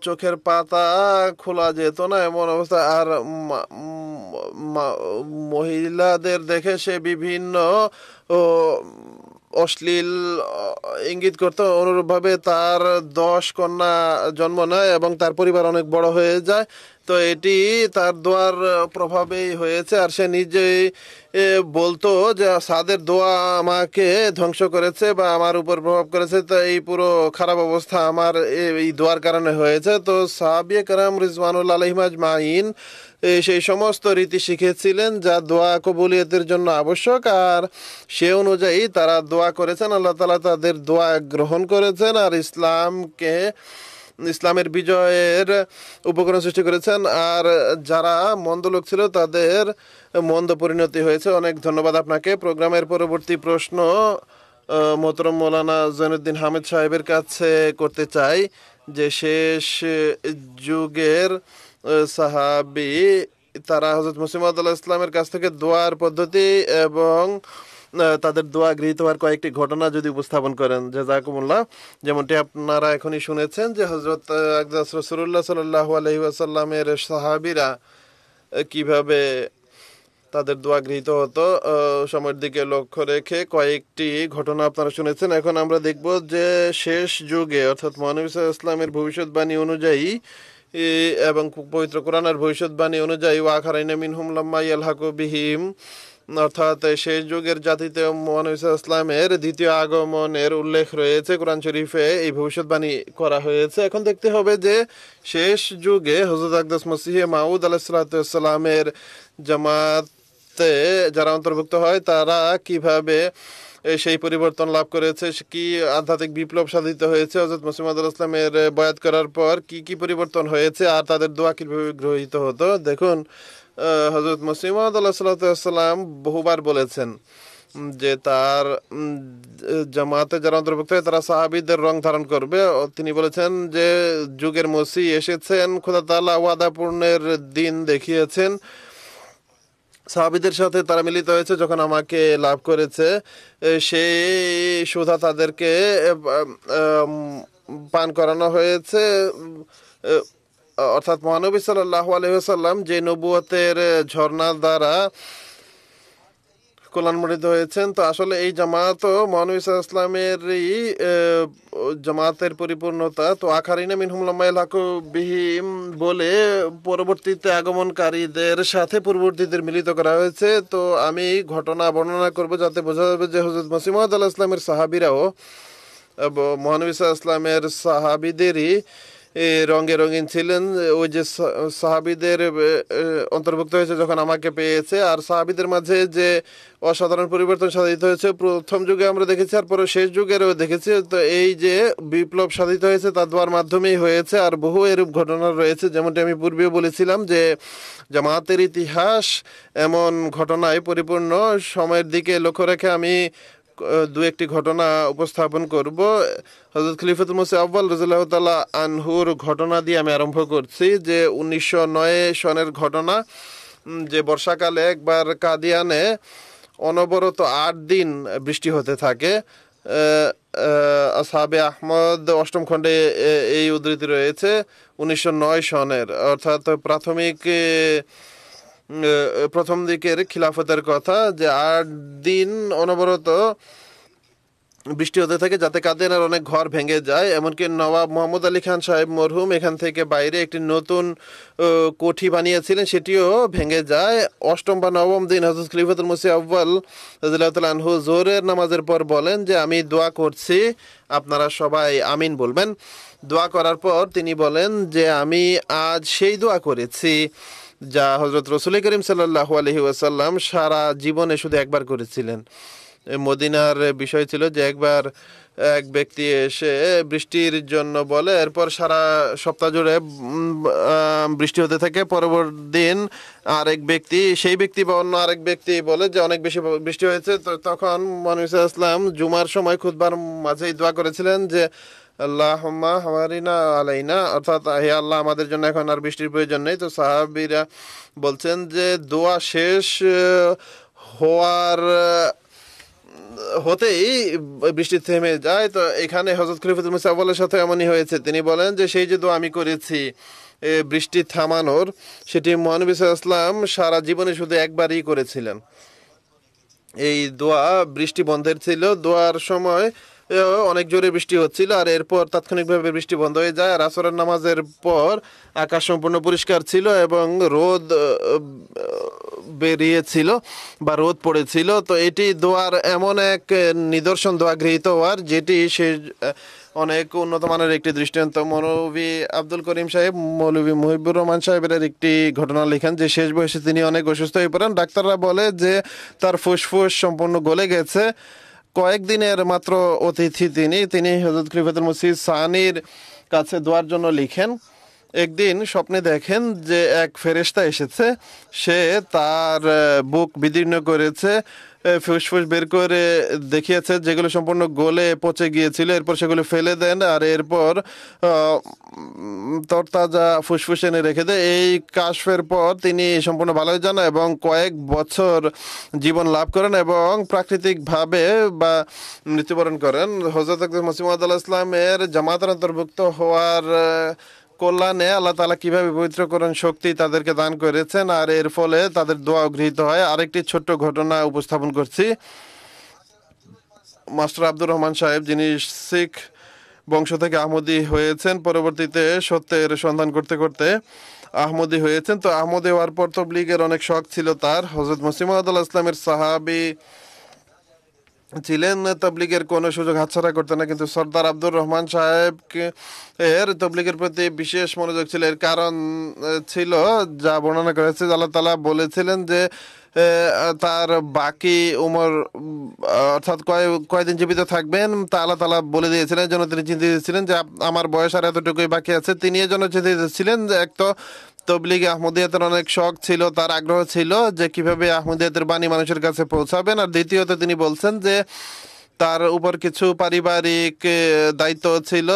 চোখের পাতা খোলা যেত না এমন অবস্থা আর মহিলাদের দেখে সে বিভিন্ন অশ্লীল ইঙ্গিত করতো অনুরূপভাবে তার দশ কন্যা জন্ম নেয় এবং তার পরিবার অনেক বড় হয়ে যায় তো এটি তার দোয়ার প্রভাবেই হয়েছে আর সে নিজেই বলতো যে সাদের দোয়া আমাকে ধ্বংস করেছে বা আমার উপর প্রভাব করেছে তো এই পুরো খারাপ অবস্থা আমার এই দোয়ার কারণে হয়েছে তো সাবিয়ে কারাম রিজওয়ানুল আলহিমাজ মাইন সেই সমস্ত রীতি শিখেছিলেন যা দোয়া কবুলিয়তের জন্য আবশ্যক আর সে অনুযায়ী তারা দোয়া করেছেন আল্লাহ তালা তাদের দোয়া গ্রহণ করেছেন আর ইসলামকে ইসলামের বিজয়ের উপকরণ সৃষ্টি করেছেন আর যারা মন্দ লোক ছিল তাদের মন্দ পরিণতি হয়েছে অনেক ধন্যবাদ আপনাকে প্রোগ্রামের পরবর্তী প্রশ্ন মোহতরম মৌলানা জৈনুদ্দিন হামিদ সাহেবের কাছে করতে চাই যে শেষ যুগের সাহাবি তারা হজরত মুসিমদ আল্লাহ ইসলামের কাছ থেকে দোয়ার পদ্ধতি এবং তাদের দোয়া গৃহীত হওয়ার কয়েকটি ঘটনা যদি উপস্থাপন করেন যে জাকুমুল্লাহ যেমনটি আপনারা এখনই শুনেছেন যে হজরত আকদাস রসুল্লাহ সাল্লাহ আসাল্লামের সাহাবিরা কিভাবে তাদের দোয়া গৃহীত হতো সময়ের দিকে লক্ষ্য রেখে কয়েকটি ঘটনা আপনারা শুনেছেন এখন আমরা দেখব যে শেষ যুগে অর্থাৎ মহানবী ইসলামের ভবিষ্যৎবাণী অনুযায়ী এবং পবিত্র কোরআনের ভবিষ্যৎবাণী অনুযায়ী ওয়াখারাইনা মিনহুম লাম্মা ইয়ালহাকু বিহিম অর্থাৎ সেই যুগের জাতিতে মহানবিসা ইসলামের দ্বিতীয় আগমনের উল্লেখ রয়েছে কোরআন শরীফে এই ভবিষ্যৎবাণী করা হয়েছে এখন দেখতে হবে যে শেষ যুগে হজরত আকদাস মসিহে মাউদ আলাহিসাল্লামের জামাতে যারা অন্তর্ভুক্ত হয় তারা কিভাবে সেই পরিবর্তন লাভ করেছে কি আধ্যাত্মিক বিপ্লব সাধিত হয়েছে হজরত মুসিমদ ইসলামের বয়াত করার পর কি কি পরিবর্তন হয়েছে আর তাদের দোয়া কীভাবে গ্রহীত হতো দেখুন হজরত মসিমদ আল্লাহ সাল্লাম বহুবার বলেছেন যে তার জামাতে যারা অন্তর্ভুক্ত হয় তারা সাহাবিদের রং ধারণ করবে তিনি বলেছেন যে যুগের মসি এসেছেন খোদা তালা ওয়াদাপূর্ণের দিন দেখিয়েছেন সাহাবিদের সাথে তারা মিলিত হয়েছে যখন আমাকে লাভ করেছে সেই সুধা তাদেরকে পান করানো হয়েছে অর্থাৎ মহানবী সাল্লাহ আলহিহাল্লাম যে নবুয়তের ঝর্ণার দ্বারা কল্যাণমণ্ডিত হয়েছেন তো আসলে এই জামাতও মহানবী ইসলামেরই জামাতের পরিপূর্ণতা তো আখারিনা মিনহুমলামাইলাকু বিহিম বলে পরবর্তীতে আগমনকারীদের সাথে পূর্ববর্তীদের মিলিত করা হয়েছে তো আমি ঘটনা বর্ণনা করব যাতে বোঝা যাবে যে হজরত মসিমদ আল্লাহ ইসলামের সাহাবিরাও মহানবী ইসলামের সাহাবিদেরই রঙে রঙিন ছিলেন ওই যে সাহাবিদের অন্তর্ভুক্ত হয়েছে যখন আমাকে পেয়েছে আর সাহাবিদের মাঝে যে অসাধারণ পরিবর্তন সাধিত হয়েছে প্রথম যুগে আমরা দেখেছি আর পরে শেষ যুগেরও দেখেছি তো এই যে বিপ্লব সাধিত হয়েছে তা দোয়ার মাধ্যমেই হয়েছে আর বহু এরূপ ঘটনা রয়েছে যেমনটি আমি পূর্বেও বলেছিলাম যে জামাতের ইতিহাস এমন ঘটনায় পরিপূর্ণ সময়ের দিকে লক্ষ্য রেখে আমি দু একটি ঘটনা উপস্থাপন করব হজরত খলিফাতুল মুসি আব্বাল রাজিল্লাহ তাল্লাহ আনহুর ঘটনা দিয়ে আমি আরম্ভ করছি যে উনিশশো নয় সনের ঘটনা যে বর্ষাকালে একবার কাদিয়ানে অনবরত আট দিন বৃষ্টি হতে থাকে সাবে আহমদ অষ্টম খণ্ডে এই উদ্ধৃতি রয়েছে উনিশশো নয় সনের অর্থাৎ প্রাথমিক প্রথম দিকের খিলাফতের কথা যে আট দিন অনবরত বৃষ্টি হতে থাকে যাতে কাদের অনেক ঘর ভেঙে যায় এমনকি নবাব মোহাম্মদ আলী খান সাহেব মরহুম এখান থেকে বাইরে একটি নতুন কোঠি বানিয়েছিলেন সেটিও ভেঙে যায় অষ্টম বা নবম দিন হজরত খলিফাতুল মুসি আব্বাল রাজু জোরের নামাজের পর বলেন যে আমি দোয়া করছি আপনারা সবাই আমিন বলবেন দোয়া করার পর তিনি বলেন যে আমি আজ সেই দোয়া করেছি যা হজরত রসুল করিম সাল্লাহ আলহি ওয়াসাল্লাম সারা জীবনে শুধু একবার করেছিলেন মদিনার বিষয় ছিল যে একবার এক ব্যক্তি এসে বৃষ্টির জন্য বলে এরপর সারা সপ্তাহ জুড়ে বৃষ্টি হতে থাকে পরবর্তী দিন আরেক ব্যক্তি সেই ব্যক্তি বা অন্য আরেক ব্যক্তি বলে যে অনেক বেশি বৃষ্টি হয়েছে তো তখন মনিসা ইসলাম জুমার সময় খুদবার মাঝেই দোয়া করেছিলেন যে আল্লাহম্মা হামারিনা আলাইনা অর্থাৎ হে আল্লাহ আমাদের জন্য এখন আর বৃষ্টির প্রয়োজন নেই তো সাহাবিরা বলছেন যে দোয়া শেষ হওয়ার হতেই বৃষ্টি থেমে যায় তো এখানে হজরত খলিফুল মুসাফলের সাথে এমনই হয়েছে তিনি বলেন যে সেই যে দোয়া আমি করেছি বৃষ্টি থামানোর সেটি মহানবিস ইসলাম সারা জীবনে শুধু একবারই করেছিলেন এই দোয়া বৃষ্টি বন্ধের ছিল দোয়ার সময় অনেক জোরে বৃষ্টি হচ্ছিল আর এরপর তাৎক্ষণিকভাবে বৃষ্টি বন্ধ হয়ে যায় আর আসরের নামাজের পর আকাশ সম্পূর্ণ পরিষ্কার ছিল এবং রোদ বেরিয়েছিল বা রোদ পড়েছিল তো এটি দোয়ার এমন এক নিদর্শন দোয়া গৃহীত হওয়ার যেটি সে অনেক উন্নত মানের একটি দৃষ্টান্ত মৌলভী আব্দুল করিম সাহেব মৌলভী মুহিবুর রহমান সাহেবের একটি ঘটনা লেখেন যে শেষ বয়সে তিনি অনেক অসুস্থ হয়ে পড়েন ডাক্তাররা বলে যে তার ফুসফুস সম্পূর্ণ গলে গেছে কয়েকদিনের মাত্র অতিথি তিনি তিনি হজরত ক্রিফাতুল মুসি সানির কাছে দোয়ার জন্য লিখেন একদিন স্বপ্নে দেখেন যে এক ফেরেস্তা এসেছে সে তার বুক বিদীর্ণ করেছে ফুসফুস বের করে দেখিয়েছে যেগুলো সম্পূর্ণ গোলে পচে গিয়েছিল এরপর সেগুলো ফেলে দেন আর এরপর তরতাজা ফুসফুস এনে রেখে দেয় এই কাশফের পর তিনি সম্পূর্ণ ভালো হয়ে যান এবং কয়েক বছর জীবন লাভ করেন এবং প্রাকৃতিকভাবে বা মৃত্যুবরণ করেন হজরত মসিমদ আল্লাহ ইসলামের জামাতের অন্তর্ভুক্ত হওয়ার কল্যাণে আল্লাহ তালা কিভাবে পবিত্রকরণ শক্তি তাদেরকে দান করেছেন আর এর ফলে তাদের দোয়া গৃহীত হয় আরেকটি ছোট্ট ঘটনা উপস্থাপন করছি মাস্টার আব্দুর রহমান সাহেব যিনি শিখ বংশ থেকে আহমদি হয়েছেন পরবর্তীতে সত্যের সন্ধান করতে করতে আহমদি হয়েছেন তো আহমদি হওয়ার পর তবলিগের অনেক শখ ছিল তার হজরত মুসিমদ ইসলামের সাহাবি ছিলেন তবলিগের কোনো সুযোগ হাতছাড়া করতেন না কিন্তু সর্দার আব্দুর রহমান সাহেবকে এর তবলিগের প্রতি বিশেষ মনোযোগ ছিল এর কারণ ছিল যা বর্ণনা করেছে আল্লাহ তালা বলেছিলেন যে তার বাকি উমর অর্থাৎ কয় কয়দিন জীবিত থাকবেন তা আল্লাহ তালা বলে দিয়েছিলেন যেন তিনি চিন্তিত ছিলেন যে আমার বয়স আর এতটুকুই বাকি আছে তিনি এজন্য চিন্তিত ছিলেন যে এক তো তবলিগ আহমদিয়াতের অনেক শখ ছিল তার আগ্রহ ছিল যে কিভাবে আহমদিয়াতের বাণী মানুষের কাছে পৌঁছাবেন আর দ্বিতীয়ত তিনি বলছেন যে তার উপর কিছু পারিবারিক দায়িত্ব ছিল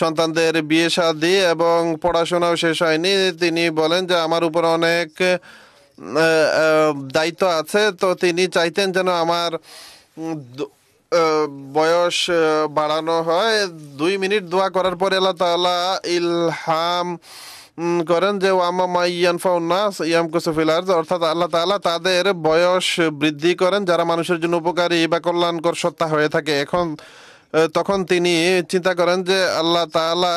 সন্তানদের বিয়ে সাদি এবং পড়াশোনাও শেষ হয়নি তিনি বলেন যে আমার উপর অনেক দায়িত্ব আছে তো তিনি চাইতেন যেন আমার বয়স বাড়ানো হয় দুই মিনিট দোয়া করার পরে আল্লাহ তালা ইলহাম করেন যে ওয়ামা মাইয়ান ফাউন্নাস ইয়াম কুসফিল অর্থাৎ আল্লাহ তাআলা তাদের বয়স বৃদ্ধি করেন যারা মানুষের জন্য উপকারী বা কল্যাণকর সত্তা হয়ে থাকে এখন তখন তিনি চিন্তা করেন যে আল্লাহ তালা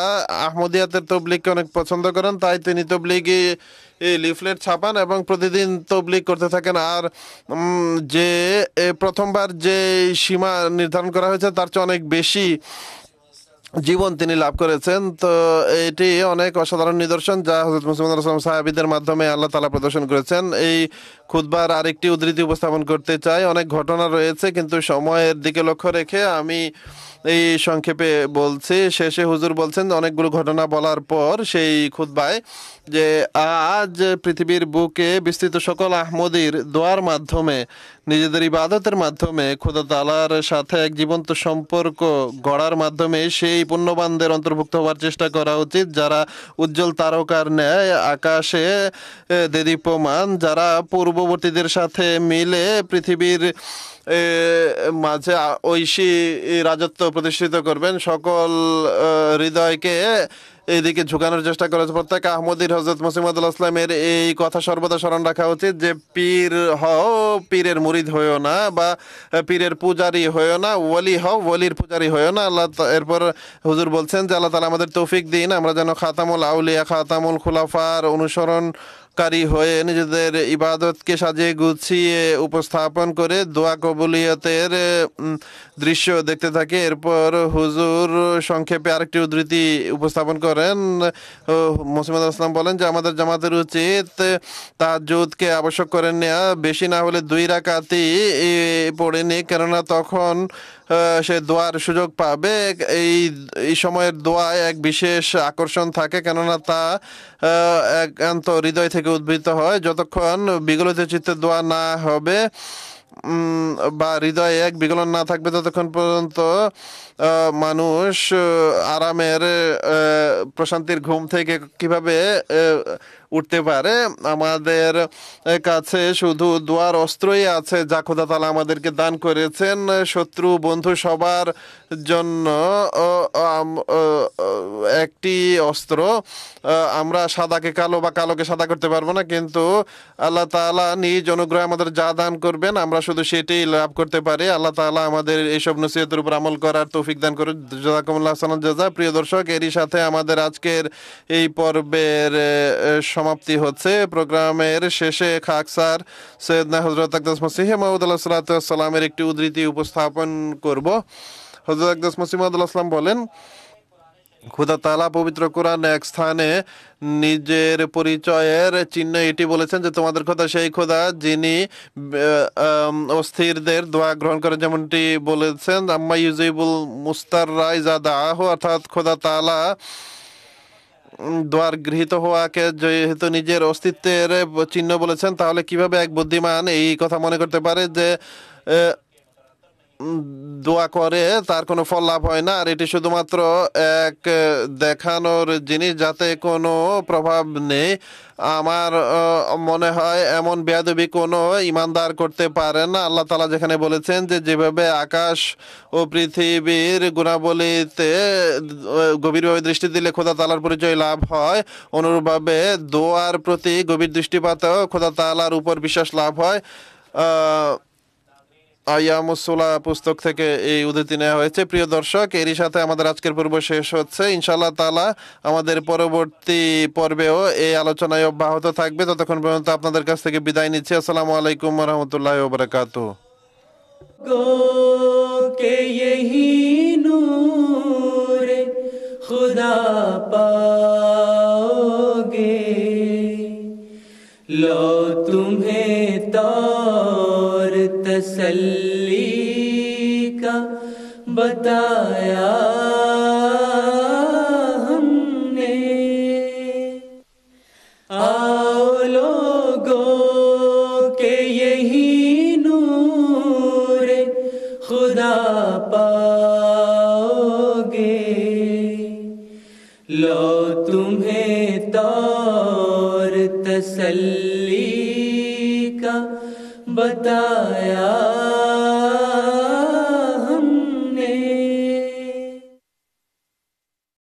আহমদিয়াতের তবলিগকে অনেক পছন্দ করেন তাই তিনি তবলিগি লিফলেট ছাপান এবং প্রতিদিন তবলিগ করতে থাকেন আর যে প্রথমবার যে সীমা নির্ধারণ করা হয়েছে তার চেয়ে অনেক বেশি জীবন তিনি লাভ করেছেন তো এটি অনেক অসাধারণ নিদর্শন যা হজরত মুসলিম সাহাবিদের মাধ্যমে আল্লাহ তালা প্রদর্শন করেছেন এই খুদবার আরেকটি উদ্ধৃতি উপস্থাপন করতে চাই অনেক ঘটনা রয়েছে কিন্তু সময়ের দিকে লক্ষ্য রেখে আমি এই সংক্ষেপে বলছি শেষে হুজুর বলছেন অনেকগুলো ঘটনা বলার পর সেই খুদ্বায় যে আজ পৃথিবীর বুকে বিস্তৃত সকল আহমদির দোয়ার মাধ্যমে নিজেদের ইবাদতের মাধ্যমে খোদা তালার সাথে এক জীবন্ত সম্পর্ক গড়ার মাধ্যমে সেই পুণ্যবানদের অন্তর্ভুক্ত হওয়ার চেষ্টা করা উচিত যারা উজ্জ্বল তারকার ন্যায় আকাশে দেদীপমান যারা পূর্ববর্তীদের সাথে মিলে পৃথিবীর মাঝে ঐশী রাজত্ব প্রতিষ্ঠিত করবেন সকল হৃদয়কে এদিকে ঝুঁকানোর চেষ্টা করেছে প্রত্যেক আহমদির হজরত মসিমদুল ইসলামের এই কথা সর্বদা স্মরণ রাখা উচিত যে পীর হও পীরের মুরিদ হয়েও না বা পীরের পূজারি হয়েও না ওলি হও ওলির পূজারি হয়েও না আল্লাহ এরপর হুজুর বলছেন যে আল্লাহ তালা আমাদের তৌফিক দিন আমরা যেন খাতামুল আউলিয়া খাতামুল খুলাফার অনুসরণ কারি হয়ে নিজেদের ইবাদতকে সাজিয়ে গুছিয়ে উপস্থাপন করে দোয়া কবুলিয়তের দৃশ্য দেখতে থাকে এরপর হুজুর সংক্ষেপে আরেকটি উদ্ধৃতি উপস্থাপন করেন মুসিমদ আসলাম বলেন যে আমাদের জামাতের উচিত তাহাজুদকে আবশ্যক করে নেওয়া বেশি না হলে দুই রাকাতি পড়েনি কেননা তখন সে দোয়ার সুযোগ পাবে এই এই সময়ের দোয়ায় এক বিশেষ আকর্ষণ থাকে কেননা তা একান্ত হৃদয় থেকে উদ্ভূত হয় যতক্ষণ বিগলিত চিত্তে দোয়া না হবে বা হৃদয়ে এক বিগলন না থাকবে ততক্ষণ পর্যন্ত মানুষ আরামের প্রশান্তির ঘুম থেকে কিভাবে উঠতে পারে আমাদের কাছে শুধু দোয়ার অস্ত্রই আছে যা খোদা তালা আমাদেরকে দান করেছেন শত্রু বন্ধু সবার জন্য একটি অস্ত্র আমরা সাদাকে কালো বা কালোকে সাদা করতে পারবো না কিন্তু আল্লাহ তালা নিজ অনুগ্রহ আমাদের যা দান করবেন আমরা শুধু সেটাই লাভ করতে পারি আল্লাহ তালা আমাদের এইসব নসিহতের উপর আমল করার তো তৌফিক দান করে জাজাকুমুল্লাহ হাসান জাজা প্রিয় দর্শক এরই সাথে আমাদের আজকের এই পর্বের সমাপ্তি হচ্ছে প্রোগ্রামের শেষে খাকসার সৈয়দনা হজরত আকদাস মসিহ মাহমুদুল্লাহ সাল্লাতামের একটি উদ্ধৃতি উপস্থাপন করব হজরত আকদাস মসিমাদুল্লাহ আসলাম বলেন খুদা তালা পবিত্র কোরআন এক স্থানে নিজের পরিচয়ের চিহ্ন এটি বলেছেন যে তোমাদের খোদা সেই খোদা যিনি অস্থিরদের দোয়া গ্রহণ করেন যেমনটি বলেছেন আম্মা ইউজিবুল মুস্তার রায় জাদা অর্থাৎ খোদা তালা দ্বার গৃহীত হওয়াকে যেহেতু নিজের অস্তিত্বের চিহ্ন বলেছেন তাহলে কিভাবে এক বুদ্ধিমান এই কথা মনে করতে পারে যে দোয়া করে তার কোনো ফল লাভ হয় না আর এটি শুধুমাত্র এক দেখানোর জিনিস যাতে কোনো প্রভাব নেই আমার মনে হয় এমন বেয়াদবি কোনো ইমানদার করতে পারে না আল্লাহ তালা যেখানে বলেছেন যে যেভাবে আকাশ ও পৃথিবীর গুণাবলীতে গভীরভাবে দৃষ্টি দিলে খোদা তালার পরিচয় লাভ হয় অনুরূপভাবে দোয়ার প্রতি গভীর দৃষ্টিপাতেও খোদা তালার উপর বিশ্বাস লাভ হয় আয়ামুসোলা পুস্তক থেকে এই উদ্ধৃতি নেওয়া হয়েছে প্রিয় দর্শক এরই সাথে আমাদের আজকের পর্ব শেষ হচ্ছে ইনশাল্লাহ তালা আমাদের পরবর্তী পর্বেও এই আলোচনায় অব্যাহত থাকবে ততক্ষণ পর্যন্ত আপনাদের কাছ থেকে বিদায় নিচ্ছি আসসালামু আলাইকুম রহমতুল্লাহ বরকাত খুদা লো তুমে তো تسلی کا بتایا